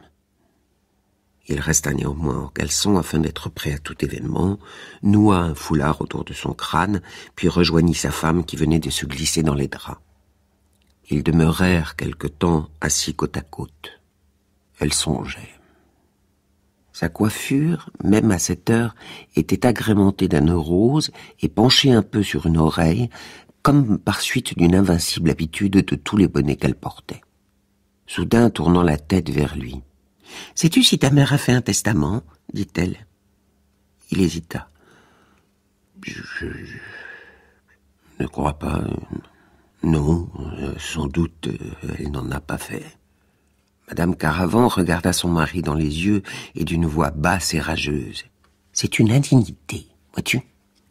Il resta néanmoins en caleçon afin d'être prêt à tout événement, noua un foulard autour de son crâne, puis rejoignit sa femme qui venait de se glisser dans les draps. Ils demeurèrent quelque temps assis côte à côte. Elle songeait. Sa coiffure, même à cette heure, était agrémentée d'un nœud rose et penchée un peu sur une oreille, comme par suite d'une invincible habitude de tous les bonnets qu'elle portait. Soudain, tournant la tête vers lui, Sais-tu si ta mère a fait un testament dit-elle. Il hésita. Je ne crois pas. Non, euh, sans doute, euh, elle n'en a pas fait. Madame Caravan regarda son mari dans les yeux et d'une voix basse et rageuse. C'est une indignité, vois-tu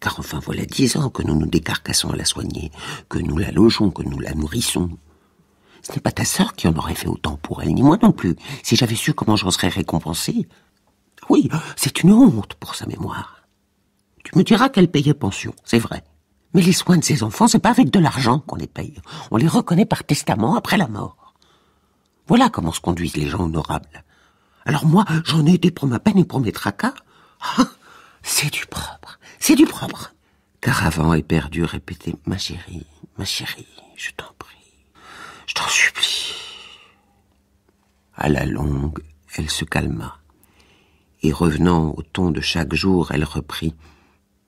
Car enfin voilà dix ans que nous nous décarcassons à la soigner, que nous la logeons, que nous la nourrissons, ce n'est pas ta sœur qui en aurait fait autant pour elle, ni moi non plus. Si j'avais su comment j'en serais récompensé. Oui, c'est une honte pour sa mémoire. Tu me diras qu'elle payait pension, c'est vrai. Mais les soins de ses enfants, c'est pas avec de l'argent qu'on les paye. On les reconnaît par testament après la mort. Voilà comment se conduisent les gens honorables. Alors moi, j'en ai été pour ma peine et pour mes tracas. Ah, c'est du propre, c'est du propre. Car avant et perdu, ma chérie, ma chérie, je t'en prie. Je t'en supplie. À la longue, elle se calma. Et revenant au ton de chaque jour, elle reprit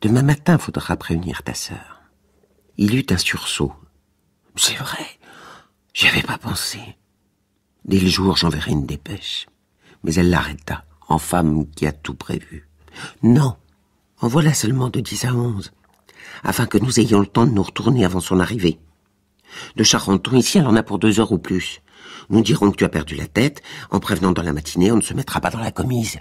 Demain matin, faudra prévenir ta sœur. Il eut un sursaut. C'est vrai, j'y avais pas pensé. Dès le jour, j'enverrai une dépêche. Mais elle l'arrêta, en femme qui a tout prévu. Non, en voilà seulement de dix à onze, afin que nous ayons le temps de nous retourner avant son arrivée. De Charenton ici, elle en a pour deux heures ou plus. Nous dirons que tu as perdu la tête. En prévenant dans la matinée, on ne se mettra pas dans la commise.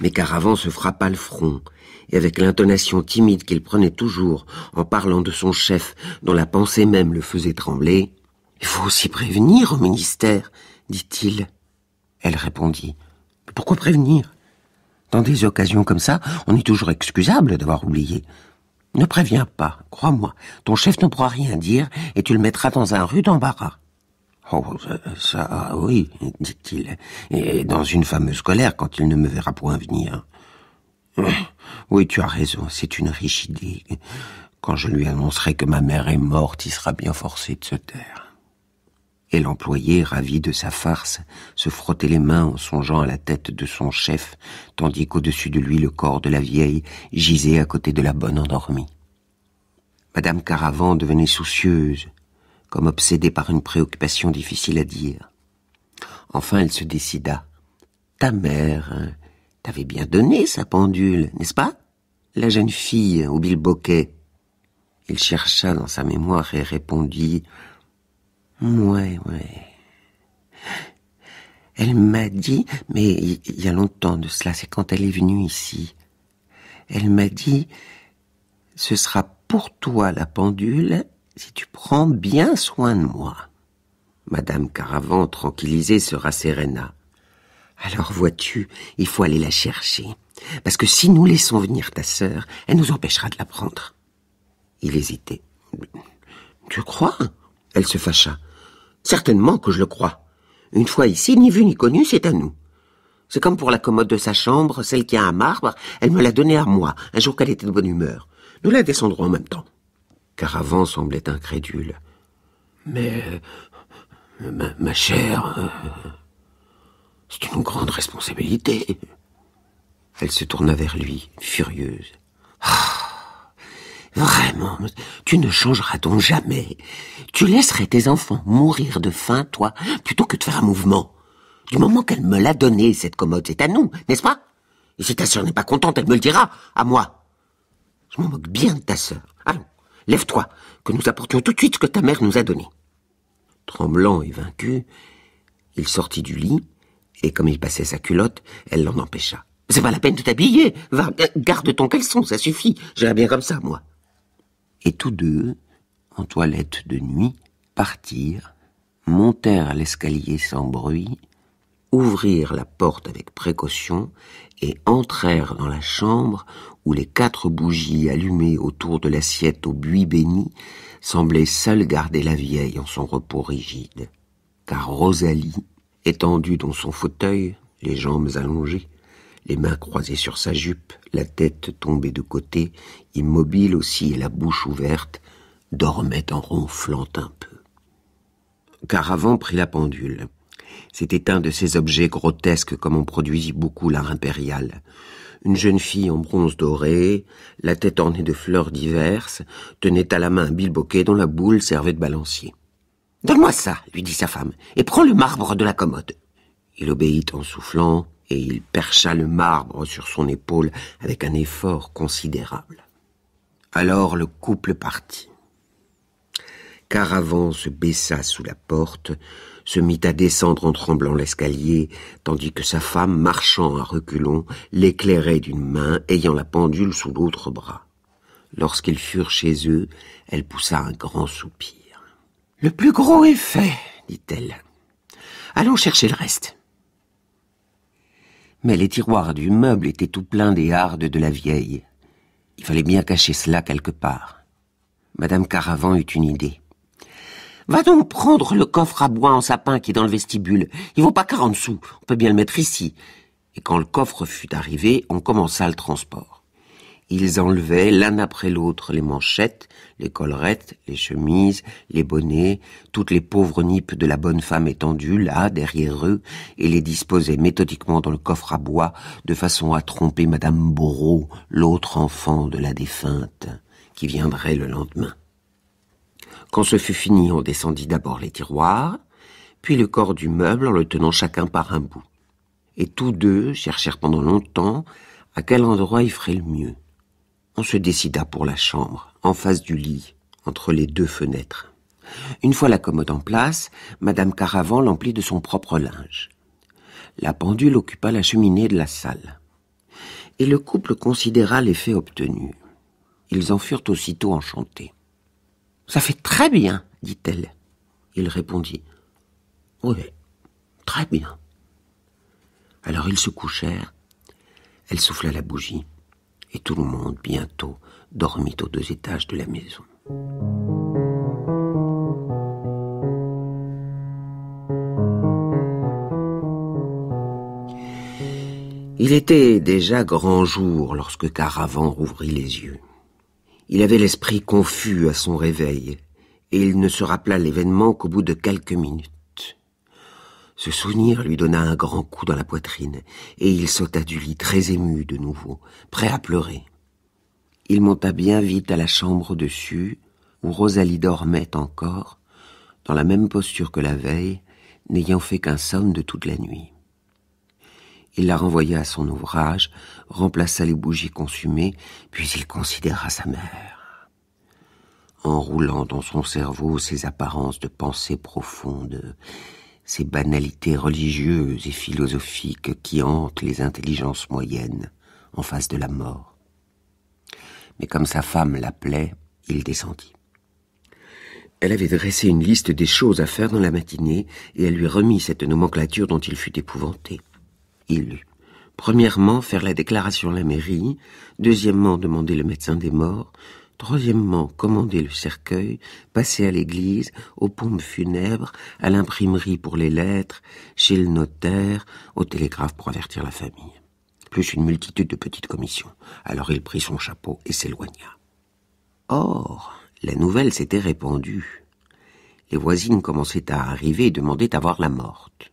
Mais Caravan se frappa le front, et avec l'intonation timide qu'il prenait toujours en parlant de son chef, dont la pensée même le faisait trembler, Il faut aussi prévenir au ministère, dit-il. Elle répondit. Pourquoi prévenir Dans des occasions comme ça, on est toujours excusable d'avoir oublié. Ne préviens pas, crois-moi. Ton chef ne pourra rien dire et tu le mettras dans un rude embarras. Oh, ça, oui, dit-il, et dans une fameuse colère quand il ne me verra point venir. [CLEARS THROAT] Oui, tu as raison, c'est une riche idée. Quand je lui annoncerai que ma mère est morte, il sera bien forcé de se taire et l'employé, ravi de sa farce, se frottait les mains en songeant à la tête de son chef, tandis qu'au-dessus de lui le corps de la vieille gisait à côté de la bonne endormie. Madame Caravan devenait soucieuse, comme obsédée par une préoccupation difficile à dire. Enfin elle se décida. Ta mère euh, t'avait bien donné sa pendule, n'est-ce pas? La jeune fille au bilboquet. Il chercha dans sa mémoire et répondit Ouais, ouais. Elle m'a dit, mais il y a longtemps de cela, c'est quand elle est venue ici. Elle m'a dit, ce sera pour toi la pendule si tu prends bien soin de moi. Madame Caravan, tranquillisée, se rasséréna. Alors vois-tu, il faut aller la chercher, parce que si nous laissons venir ta sœur, elle nous empêchera de la prendre. Il hésitait. Tu crois Elle se fâcha. Certainement que je le crois. Une fois ici, ni vu ni connu, c'est à nous. C'est comme pour la commode de sa chambre, celle qui a un marbre, elle me l'a donnée à moi, un jour qu'elle était de bonne humeur. Nous la descendrons en même temps. Caravant semblait incrédule. Mais, ma, chère, euh, c'est une grande responsabilité. Elle se tourna vers lui, furieuse. Ah Vraiment, tu ne changeras donc jamais. Tu laisserais tes enfants mourir de faim, toi, plutôt que de faire un mouvement. Du moment qu'elle me l'a donnée, cette commode, c'est à nous, n'est-ce pas Et si ta sœur n'est pas contente, elle me le dira, à moi. Je m'en moque bien de ta sœur. Allons, lève-toi, que nous apportions tout de suite ce que ta mère nous a donné. Tremblant et vaincu, il sortit du lit, et comme il passait sa culotte, elle l'en empêcha. C'est pas la peine de t'habiller. Euh, garde ton caleçon, ça suffit. J'irai bien comme ça, moi et tous deux, en toilette de nuit, partirent, montèrent l'escalier sans bruit, ouvrirent la porte avec précaution et entrèrent dans la chambre où les quatre bougies allumées autour de l'assiette au buis béni semblaient seules garder la vieille en son repos rigide, car Rosalie, étendue dans son fauteuil, les jambes allongées, les mains croisées sur sa jupe, la tête tombée de côté, immobile aussi et la bouche ouverte, dormait en ronflant un peu. Caravan prit la pendule. C'était un de ces objets grotesques comme on produisit beaucoup l'art impérial. Une jeune fille en bronze doré, la tête ornée de fleurs diverses, tenait à la main un bilboquet dont la boule servait de balancier. Donne-moi ça, lui dit sa femme, et prends le marbre de la commode. Il obéit en soufflant, et il percha le marbre sur son épaule avec un effort considérable. Alors le couple partit. Caravan se baissa sous la porte, se mit à descendre en tremblant l'escalier, tandis que sa femme, marchant à reculons, l'éclairait d'une main, ayant la pendule sous l'autre bras. Lorsqu'ils furent chez eux, elle poussa un grand soupir. Le plus gros est fait, dit-elle. Allons chercher le reste mais les tiroirs du meuble étaient tout pleins des hardes de la vieille. Il fallait bien cacher cela quelque part. Madame Caravan eut une idée. Va donc prendre le coffre à bois en sapin qui est dans le vestibule. Il vaut pas quarante sous. On peut bien le mettre ici. Et quand le coffre fut arrivé, on commença le transport. Ils enlevaient l'un après l'autre les manchettes, les collerettes, les chemises, les bonnets, toutes les pauvres nippes de la bonne femme étendues là, derrière eux, et les disposaient méthodiquement dans le coffre à bois, de façon à tromper madame Borot, l'autre enfant de la défunte, qui viendrait le lendemain. Quand ce fut fini, on descendit d'abord les tiroirs, puis le corps du meuble en le tenant chacun par un bout. Et tous deux cherchèrent pendant longtemps à quel endroit il ferait le mieux. On se décida pour la chambre, en face du lit, entre les deux fenêtres. Une fois la commode en place, Madame Caravan l'emplit de son propre linge. La pendule occupa la cheminée de la salle. Et le couple considéra l'effet obtenu. Ils en furent aussitôt enchantés. Ça fait très bien, dit-elle. Il répondit Oui, très bien. Alors ils se couchèrent. Elle souffla la bougie et tout le monde bientôt dormit aux deux étages de la maison. Il était déjà grand jour lorsque Caravan rouvrit les yeux. Il avait l'esprit confus à son réveil, et il ne se rappela l'événement qu'au bout de quelques minutes. Ce souvenir lui donna un grand coup dans la poitrine, et il sauta du lit, très ému de nouveau, prêt à pleurer. Il monta bien vite à la chambre au-dessus, où Rosalie dormait encore, dans la même posture que la veille, n'ayant fait qu'un somme de toute la nuit. Il la renvoya à son ouvrage, remplaça les bougies consumées, puis il considéra sa mère. Enroulant dans son cerveau ces apparences de pensées profondes, ces banalités religieuses et philosophiques qui hantent les intelligences moyennes en face de la mort. Mais comme sa femme l'appelait, il descendit. Elle avait dressé une liste des choses à faire dans la matinée, et elle lui remit cette nomenclature dont il fut épouvanté. Il lut. Premièrement, faire la déclaration à la mairie. Deuxièmement, demander le médecin des morts. Troisièmement, commander le cercueil, passer à l'église, aux pompes funèbres, à l'imprimerie pour les lettres, chez le notaire, au télégraphe pour avertir la famille. Plus une multitude de petites commissions. Alors il prit son chapeau et s'éloigna. Or, la nouvelle s'était répandue. Les voisines commençaient à arriver et demandaient à voir la morte.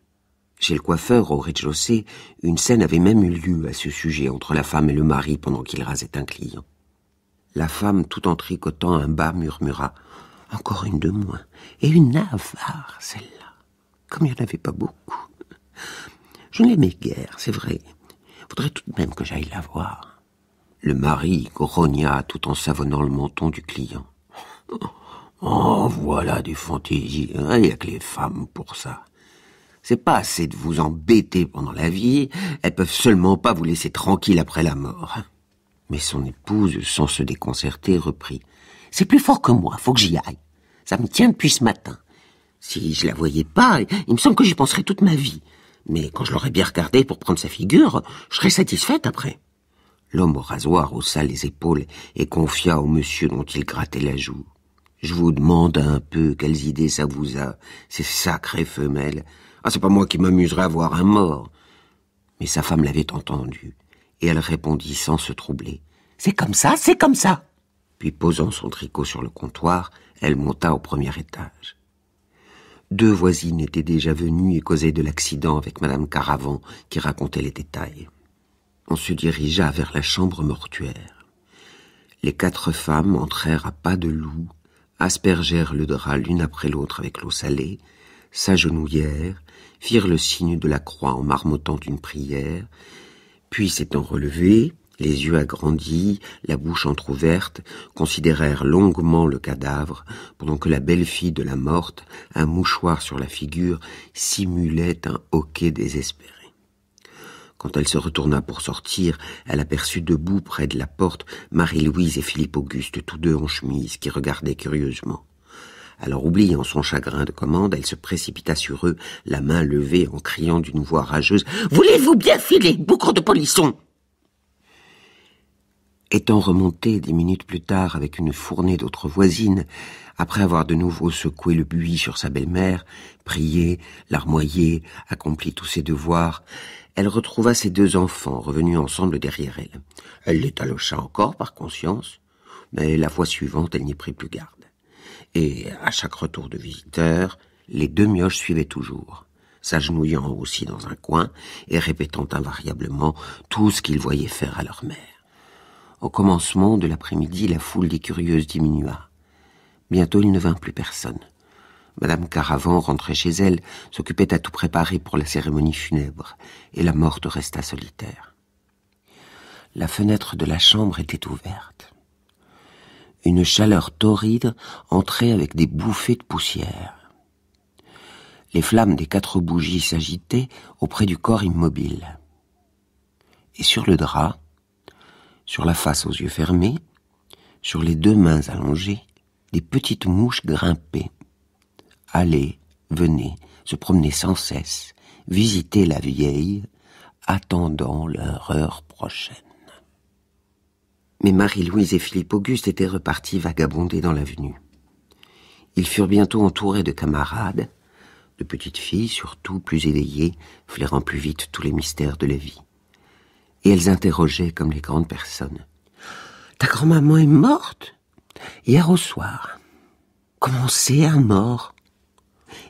Chez le coiffeur, au rez-de-chaussée, une scène avait même eu lieu à ce sujet entre la femme et le mari pendant qu'il rasait un client. La femme, tout en tricotant un bas, murmura Encore une de moins, et une avare, celle-là. Comme il n'y en avait pas beaucoup. Je ne l'aimais guère, c'est vrai. Faudrait tout de même que j'aille la voir. Le mari grogna tout en savonnant le menton du client. En oh, voilà des fantaisies. Il a que les femmes pour ça. C'est pas assez de vous embêter pendant la vie. Elles peuvent seulement pas vous laisser tranquille après la mort. Mais son épouse, sans se déconcerter, reprit. C'est plus fort que moi, faut que j'y aille. Ça me tient depuis ce matin. Si je la voyais pas, il me semble que j'y penserais toute ma vie. Mais quand je l'aurais bien regardée pour prendre sa figure, je serais satisfaite après. L'homme au rasoir haussa les épaules et confia au monsieur dont il grattait la joue. Je vous demande un peu quelles idées ça vous a, ces sacrées femelles. Ah, c'est pas moi qui m'amuserais à voir un mort. Mais sa femme l'avait entendu et elle répondit sans se troubler. C'est comme ça, c'est comme ça. Puis posant son tricot sur le comptoir, elle monta au premier étage. Deux voisines étaient déjà venues et causaient de l'accident avec madame Caravan qui racontait les détails. On se dirigea vers la chambre mortuaire. Les quatre femmes entrèrent à pas de loup, aspergèrent le drap l'une après l'autre avec l'eau salée, s'agenouillèrent, firent le signe de la croix en marmottant une prière, puis s'étant relevés, les yeux agrandis, la bouche entr'ouverte, considérèrent longuement le cadavre, pendant que la belle-fille de la morte, un mouchoir sur la figure, simulait un hoquet désespéré. Quand elle se retourna pour sortir, elle aperçut debout près de la porte Marie-Louise et Philippe Auguste, tous deux en chemise, qui regardaient curieusement. Alors oubliant son chagrin de commande, elle se précipita sur eux, la main levée en criant d'une voix rageuse « Voulez-vous bien filer, boucre de polisson ?» Étant remontée des minutes plus tard avec une fournée d'autres voisines, après avoir de nouveau secoué le buis sur sa belle-mère, prié, larmoyé, accompli tous ses devoirs, elle retrouva ses deux enfants revenus ensemble derrière elle. Elle les talocha encore par conscience, mais la fois suivante elle n'y prit plus garde et, à chaque retour de visiteur, les deux mioches suivaient toujours, s'agenouillant aussi dans un coin et répétant invariablement tout ce qu'ils voyaient faire à leur mère. Au commencement de l'après-midi, la foule des curieuses diminua. Bientôt, il ne vint plus personne. Madame Caravan rentrait chez elle, s'occupait à tout préparer pour la cérémonie funèbre, et la morte resta solitaire. La fenêtre de la chambre était ouverte une chaleur torride entrait avec des bouffées de poussière. Les flammes des quatre bougies s'agitaient auprès du corps immobile. Et sur le drap, sur la face aux yeux fermés, sur les deux mains allongées, des petites mouches grimpaient. Allaient, venaient, se promenaient sans cesse, visitaient la vieille, attendant leur heure prochaine mais Marie-Louise et Philippe-Auguste étaient repartis vagabonder dans l'avenue. Ils furent bientôt entourés de camarades, de petites filles surtout plus éveillées, flairant plus vite tous les mystères de la vie. Et elles interrogeaient comme les grandes personnes. Ta grand-maman est morte Hier au soir. Comment c'est un mort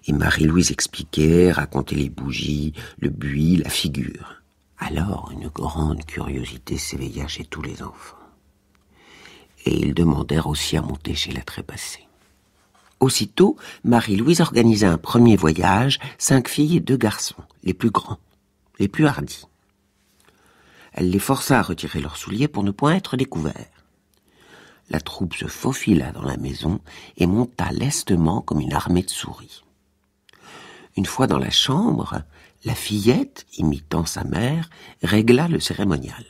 Et Marie-Louise expliquait, racontait les bougies, le buis, la figure. Alors une grande curiosité s'éveilla chez tous les enfants et ils demandèrent aussi à monter chez la trépassée. Aussitôt, Marie-Louise organisa un premier voyage, cinq filles et deux garçons, les plus grands, les plus hardis. Elle les força à retirer leurs souliers pour ne point être découverts. La troupe se faufila dans la maison et monta lestement comme une armée de souris. Une fois dans la chambre, la fillette, imitant sa mère, régla le cérémonial.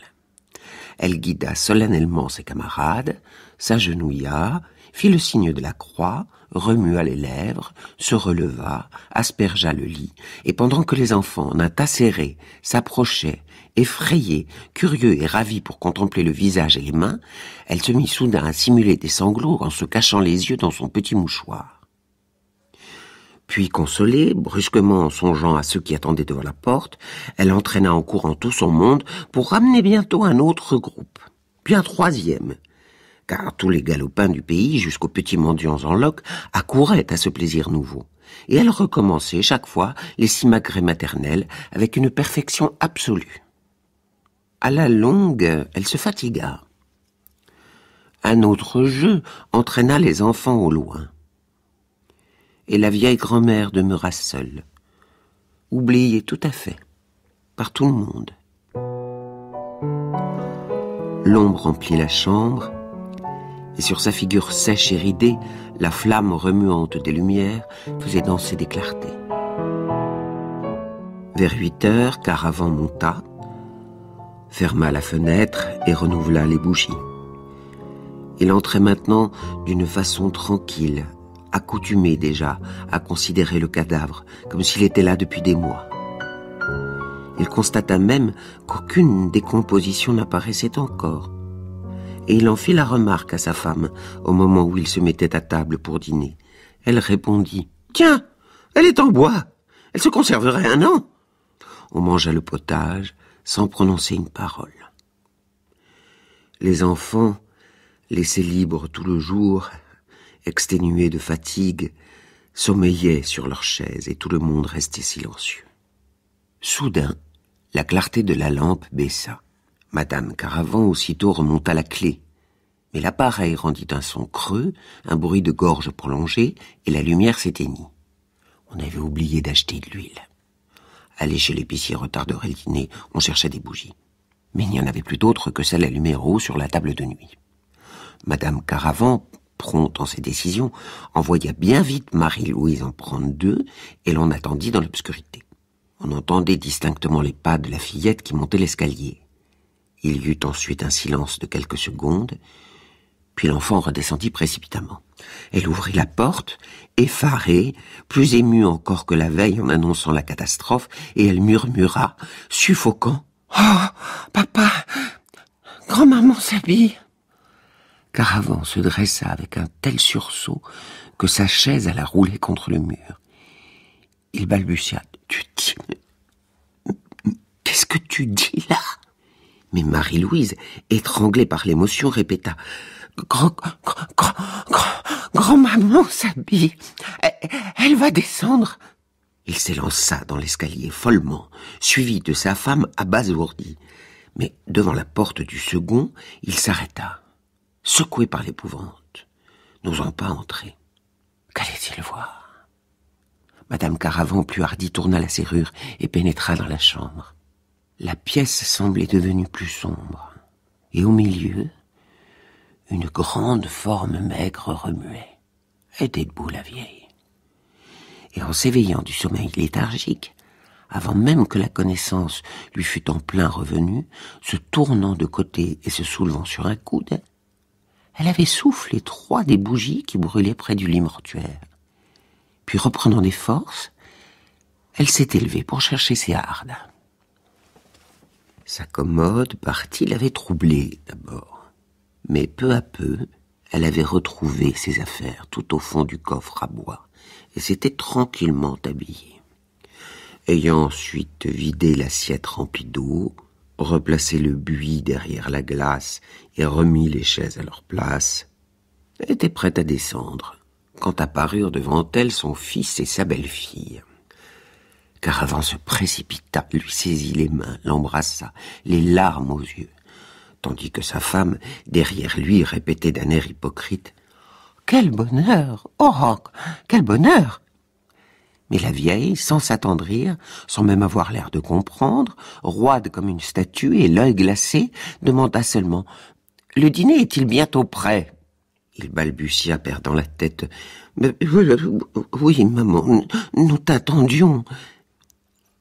Elle guida solennellement ses camarades, s'agenouilla, fit le signe de la croix, remua les lèvres, se releva, aspergea le lit, et pendant que les enfants, en un tas serré, s'approchaient, effrayés, curieux et ravis pour contempler le visage et les mains, elle se mit soudain à simuler des sanglots en se cachant les yeux dans son petit mouchoir. Puis consolée, brusquement en songeant à ceux qui attendaient devant la porte, elle entraîna en courant tout son monde pour ramener bientôt un autre groupe, puis un troisième, car tous les galopins du pays, jusqu'aux petits mendiants en loques, accouraient à ce plaisir nouveau. Et elle recommençait chaque fois les simagrées maternelles avec une perfection absolue. À la longue, elle se fatigua. Un autre jeu entraîna les enfants au loin et la vieille grand-mère demeura seule, oubliée tout à fait par tout le monde. L'ombre remplit la chambre, et sur sa figure sèche et ridée, la flamme remuante des lumières faisait danser des clartés. Vers huit heures, Caravan monta, ferma la fenêtre et renouvela les bougies. Il entrait maintenant d'une façon tranquille, accoutumé déjà à considérer le cadavre comme s'il était là depuis des mois. Il constata même qu'aucune décomposition n'apparaissait encore. Et il en fit la remarque à sa femme au moment où il se mettait à table pour dîner. Elle répondit Tiens, elle est en bois. Elle se conserverait un an. On mangea le potage sans prononcer une parole. Les enfants, laissés libres tout le jour, exténués de fatigue, sommeillaient sur leurs chaises et tout le monde restait silencieux. Soudain, la clarté de la lampe baissa. Madame Caravan aussitôt remonta la clé, mais l'appareil rendit un son creux, un bruit de gorge prolongé, et la lumière s'éteignit. On avait oublié d'acheter de l'huile. Aller chez l'épicier retarderait le dîner, on cherchait des bougies. Mais il n'y en avait plus d'autres que celles allumées sur la table de nuit. Madame Caravan prompt en ses décisions, envoya bien vite Marie-Louise en prendre deux, et l'on attendit dans l'obscurité. On entendait distinctement les pas de la fillette qui montait l'escalier. Il y eut ensuite un silence de quelques secondes, puis l'enfant redescendit précipitamment. Elle ouvrit la porte, effarée, plus émue encore que la veille en annonçant la catastrophe, et elle murmura, suffoquant. Oh. Papa. Grand-maman s'habille. Caravan se dressa avec un tel sursaut que sa chaise alla rouler contre le mur. Il balbutia. Tu dis... [LAUGHS] Qu'est-ce que tu dis là Mais Marie-Louise, étranglée par l'émotion, répéta. Grand, grand, grand, maman s'habille. Elle, va descendre. Il s'élança dans l'escalier follement, suivi de sa femme abasourdie. Mais devant la porte du second, il s'arrêta. Secoué par l'épouvante, n'osant pas entrer. Qu'allait-il voir Madame Caravan, plus hardie, tourna la serrure et pénétra dans la chambre. La pièce semblait devenue plus sombre, et au milieu, une grande forme maigre remuait. Était debout la vieille. Et en s'éveillant du sommeil léthargique, avant même que la connaissance lui fût en plein revenu, se tournant de côté et se soulevant sur un coude, elle avait soufflé trois des bougies qui brûlaient près du lit mortuaire. Puis, reprenant des forces, elle s'est élevée pour chercher ses hardes. Sa commode partie l'avait troublée d'abord, mais peu à peu, elle avait retrouvé ses affaires tout au fond du coffre à bois et s'était tranquillement habillée. Ayant ensuite vidé l'assiette remplie d'eau, replacé le buis derrière la glace et remis les chaises à leur place, était prête à descendre quand apparurent devant elle son fils et sa belle-fille. Caravan se précipita, lui saisit les mains, l'embrassa, les larmes aux yeux, tandis que sa femme, derrière lui, répétait d'un air hypocrite Quel bonheur Oh, quel bonheur mais la vieille, sans s'attendrir, sans même avoir l'air de comprendre, roide comme une statue et l'œil glacé, demanda seulement Le dîner est-il bientôt prêt Il balbutia, perdant la tête. Euh, oui, maman, nous t'attendions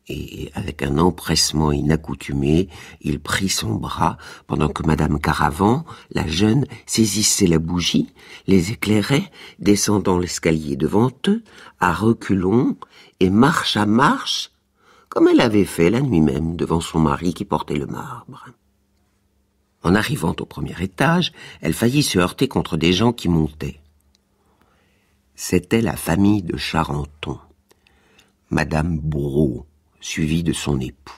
et avec un empressement inaccoutumé, il prit son bras pendant que madame Caravan, la jeune, saisissait la bougie, les éclairait, descendant l'escalier devant eux, à reculons, et marche à marche, comme elle avait fait la nuit même devant son mari qui portait le marbre. En arrivant au premier étage, elle faillit se heurter contre des gens qui montaient. C'était la famille de Charenton. Madame Bourreau, suivi de son époux.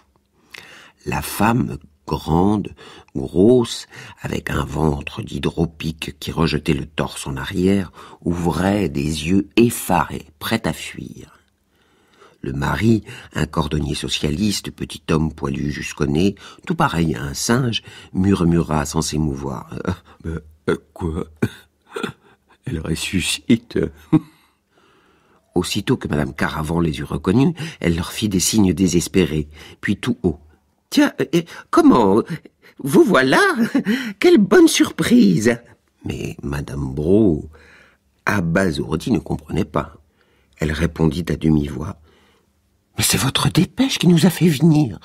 La femme grande, grosse, avec un ventre d'hydropique qui rejetait le torse en arrière, ouvrait des yeux effarés, prêts à fuir. Le mari, un cordonnier socialiste, petit homme poilu jusqu'au nez, tout pareil à un singe, murmura sans s'émouvoir. Euh, euh, quoi Elle ressuscite Aussitôt que Madame Caravan les eut reconnues, elle leur fit des signes désespérés, puis tout haut. Tiens, euh, comment euh, Vous voilà [LAUGHS] Quelle bonne surprise Mais Madame Bro, abasourdie, ne comprenait pas. Elle répondit à demi-voix. Mais c'est votre dépêche qui nous a fait venir.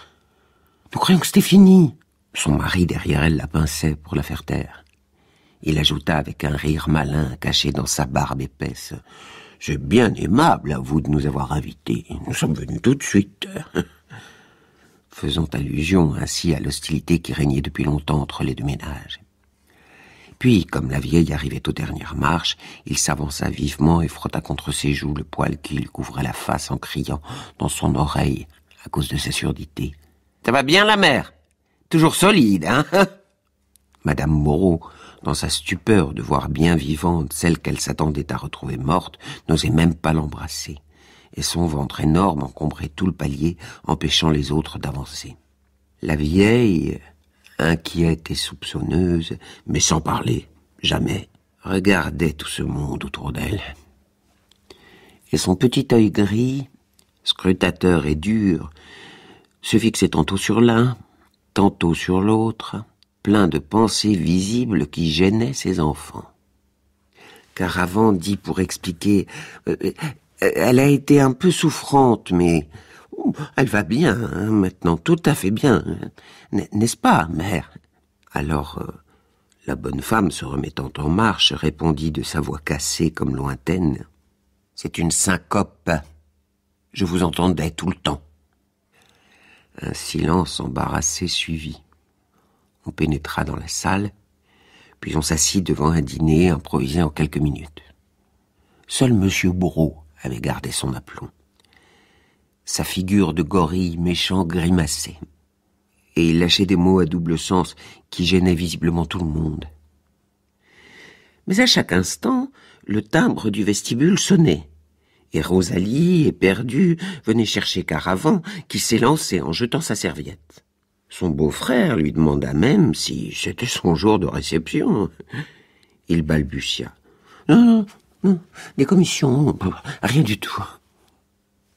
Nous croyons que c'était fini. Son mari derrière elle la pinçait pour la faire taire. Il ajouta avec un rire malin caché dans sa barbe épaisse. C'est bien aimable à vous de nous avoir invités. Nous sommes venus tout de suite. [LAUGHS] Faisant allusion ainsi à l'hostilité qui régnait depuis longtemps entre les deux ménages. Puis, comme la vieille arrivait aux dernières marches, il s'avança vivement et frotta contre ses joues le poil qui lui couvrait la face en criant dans son oreille à cause de sa surdité. Ça va bien, la mère Toujours solide, hein [LAUGHS] Madame Moreau dans sa stupeur de voir bien vivante celle qu'elle s'attendait à retrouver morte, n'osait même pas l'embrasser, et son ventre énorme encombrait tout le palier, empêchant les autres d'avancer. La vieille, inquiète et soupçonneuse, mais sans parler, jamais, regardait tout ce monde autour d'elle. Et son petit œil gris, scrutateur et dur, se fixait tantôt sur l'un, tantôt sur l'autre, plein de pensées visibles qui gênaient ses enfants. Car avant dit pour expliquer, euh, euh, elle a été un peu souffrante, mais oh, elle va bien hein, maintenant, tout à fait bien, n'est-ce pas, mère Alors, euh, la bonne femme, se remettant en marche, répondit de sa voix cassée comme lointaine. C'est une syncope. Je vous entendais tout le temps. Un silence embarrassé suivit. On pénétra dans la salle, puis on s'assit devant un dîner improvisé en quelques minutes. Seul M. Bourreau avait gardé son aplomb. Sa figure de gorille méchant grimaçait, et il lâchait des mots à double sens qui gênaient visiblement tout le monde. Mais à chaque instant, le timbre du vestibule sonnait, et Rosalie, éperdue, venait chercher Caravan, qui s'élançait en jetant sa serviette. Son beau-frère lui demanda même si c'était son jour de réception. Il balbutia. Non, non, des commissions, rien du tout.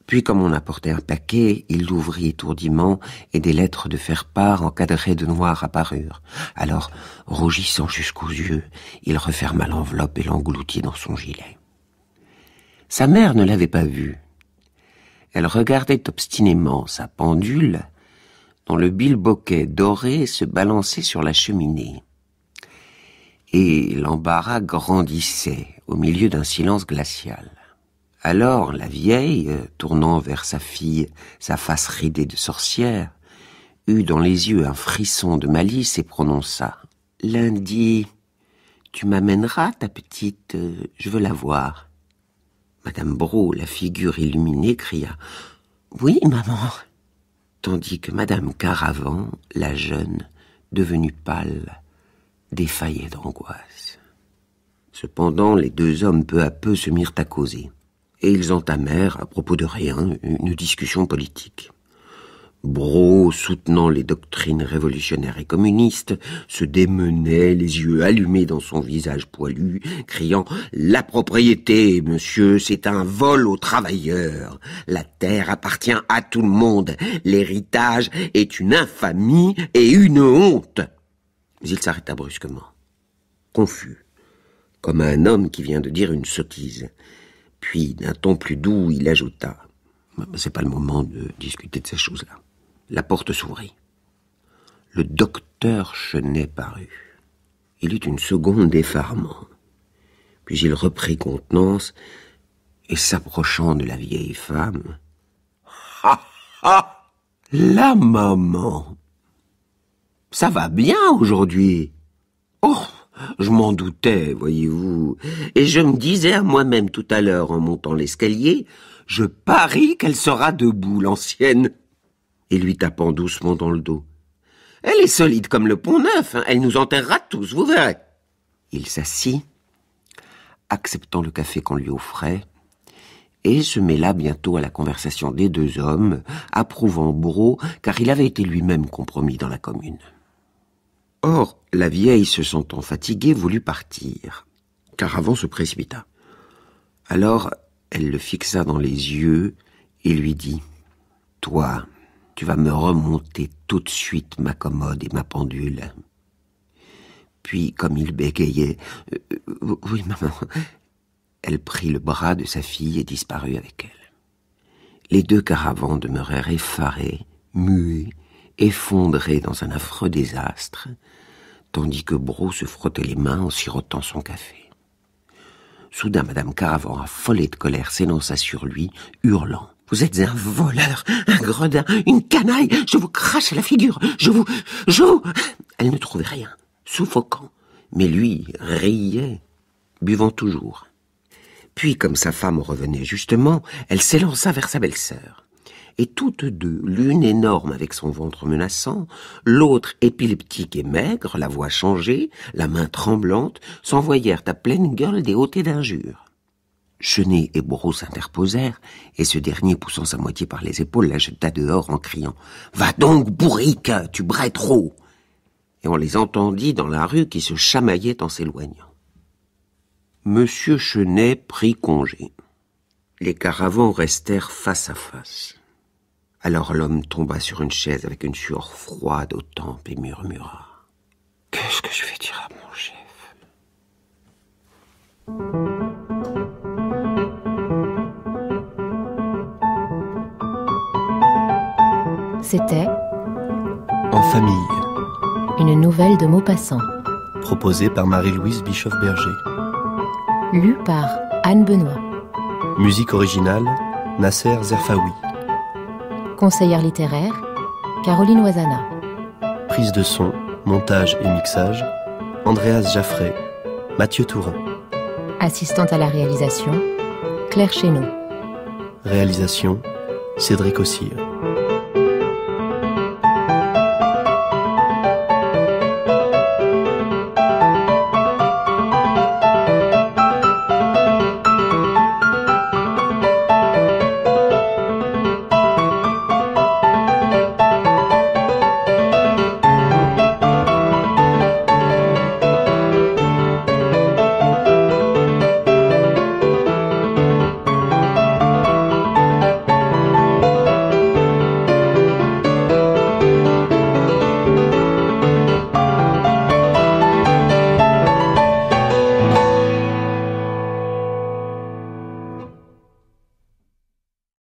Puis, comme on apportait un paquet, il l'ouvrit étourdiment et des lettres de faire-part encadrées de noir apparurent. Alors, rougissant jusqu'aux yeux, il referma l'enveloppe et l'engloutit dans son gilet. Sa mère ne l'avait pas vu. Elle regardait obstinément sa pendule dont le bilboquet doré se balançait sur la cheminée. Et l'embarras grandissait au milieu d'un silence glacial. Alors la vieille, tournant vers sa fille sa face ridée de sorcière, eut dans les yeux un frisson de malice et prononça ⁇ Lundi, tu m'amèneras ta petite, je veux la voir ⁇ Madame Brault, la figure illuminée, cria ⁇ Oui, maman !⁇ tandis que Madame Caravan, la jeune, devenue pâle, défaillait d'angoisse. Cependant, les deux hommes peu à peu se mirent à causer, et ils entamèrent, à propos de rien, une discussion politique. Bro, soutenant les doctrines révolutionnaires et communistes, se démenait, les yeux allumés dans son visage poilu, criant ⁇ La propriété, monsieur, c'est un vol aux travailleurs. La terre appartient à tout le monde. L'héritage est une infamie et une honte !⁇ Mais il s'arrêta brusquement, confus, comme un homme qui vient de dire une sottise. Puis, d'un ton plus doux, il ajouta ⁇ bah, C'est pas le moment de discuter de ces choses-là. La porte s'ouvrit. Le docteur Chenet parut. Il eut une seconde d'effarement. Puis il reprit contenance et s'approchant de la vieille femme. Ha ha La maman Ça va bien aujourd'hui Oh je m'en doutais, voyez-vous, et je me disais à moi-même tout à l'heure en montant l'escalier, je parie qu'elle sera debout, l'ancienne et lui tapant doucement dans le dos. Elle est solide comme le pont neuf, hein. elle nous enterrera tous, vous verrez. Il s'assit, acceptant le café qu'on lui offrait, et se mêla bientôt à la conversation des deux hommes, approuvant Bourreau, car il avait été lui-même compromis dans la commune. Or, la vieille, se sentant fatiguée, voulut partir, car avant se précipita. Alors, elle le fixa dans les yeux et lui dit Toi, tu vas me remonter tout de suite ma commode et ma pendule. Puis, comme il bégayait, euh, euh, Oui, maman. Elle prit le bras de sa fille et disparut avec elle. Les deux caravans demeurèrent effarés, muets, effondrés dans un affreux désastre, tandis que Bro se frottait les mains en sirotant son café. Soudain, Madame Caravan, affolée de colère, s'élança sur lui, hurlant. Vous êtes un voleur, un gredin, une canaille. Je vous crache à la figure. Je vous, je vous. Elle ne trouvait rien, suffoquant. Mais lui riait, buvant toujours. Puis, comme sa femme revenait justement, elle s'élança vers sa belle-sœur. Et toutes deux, l'une énorme avec son ventre menaçant, l'autre épileptique et maigre, la voix changée, la main tremblante, s'envoyèrent à pleine gueule des hôtés d'injures. Chenet et Bourreau s'interposèrent, et ce dernier, poussant sa moitié par les épaules, la jeta dehors en criant « Va donc, bourrique, tu brais trop !» Et on les entendit dans la rue qui se chamaillait en s'éloignant. Monsieur Chenet prit congé. Les caravans restèrent face à face. Alors l'homme tomba sur une chaise avec une sueur froide aux tempes et murmura « Qu'est-ce que je vais dire à mon chef ?» c'était En famille. Une nouvelle de Maupassant. Proposée par Marie-Louise Bischoff-Berger. Lue par Anne Benoît. Musique originale Nasser Zerfawi, Conseillère littéraire Caroline Oisana. Prise de son, montage et mixage Andreas Jaffray, Mathieu Tourin. Assistante à la réalisation Claire Chénaud. Réalisation Cédric Ossire.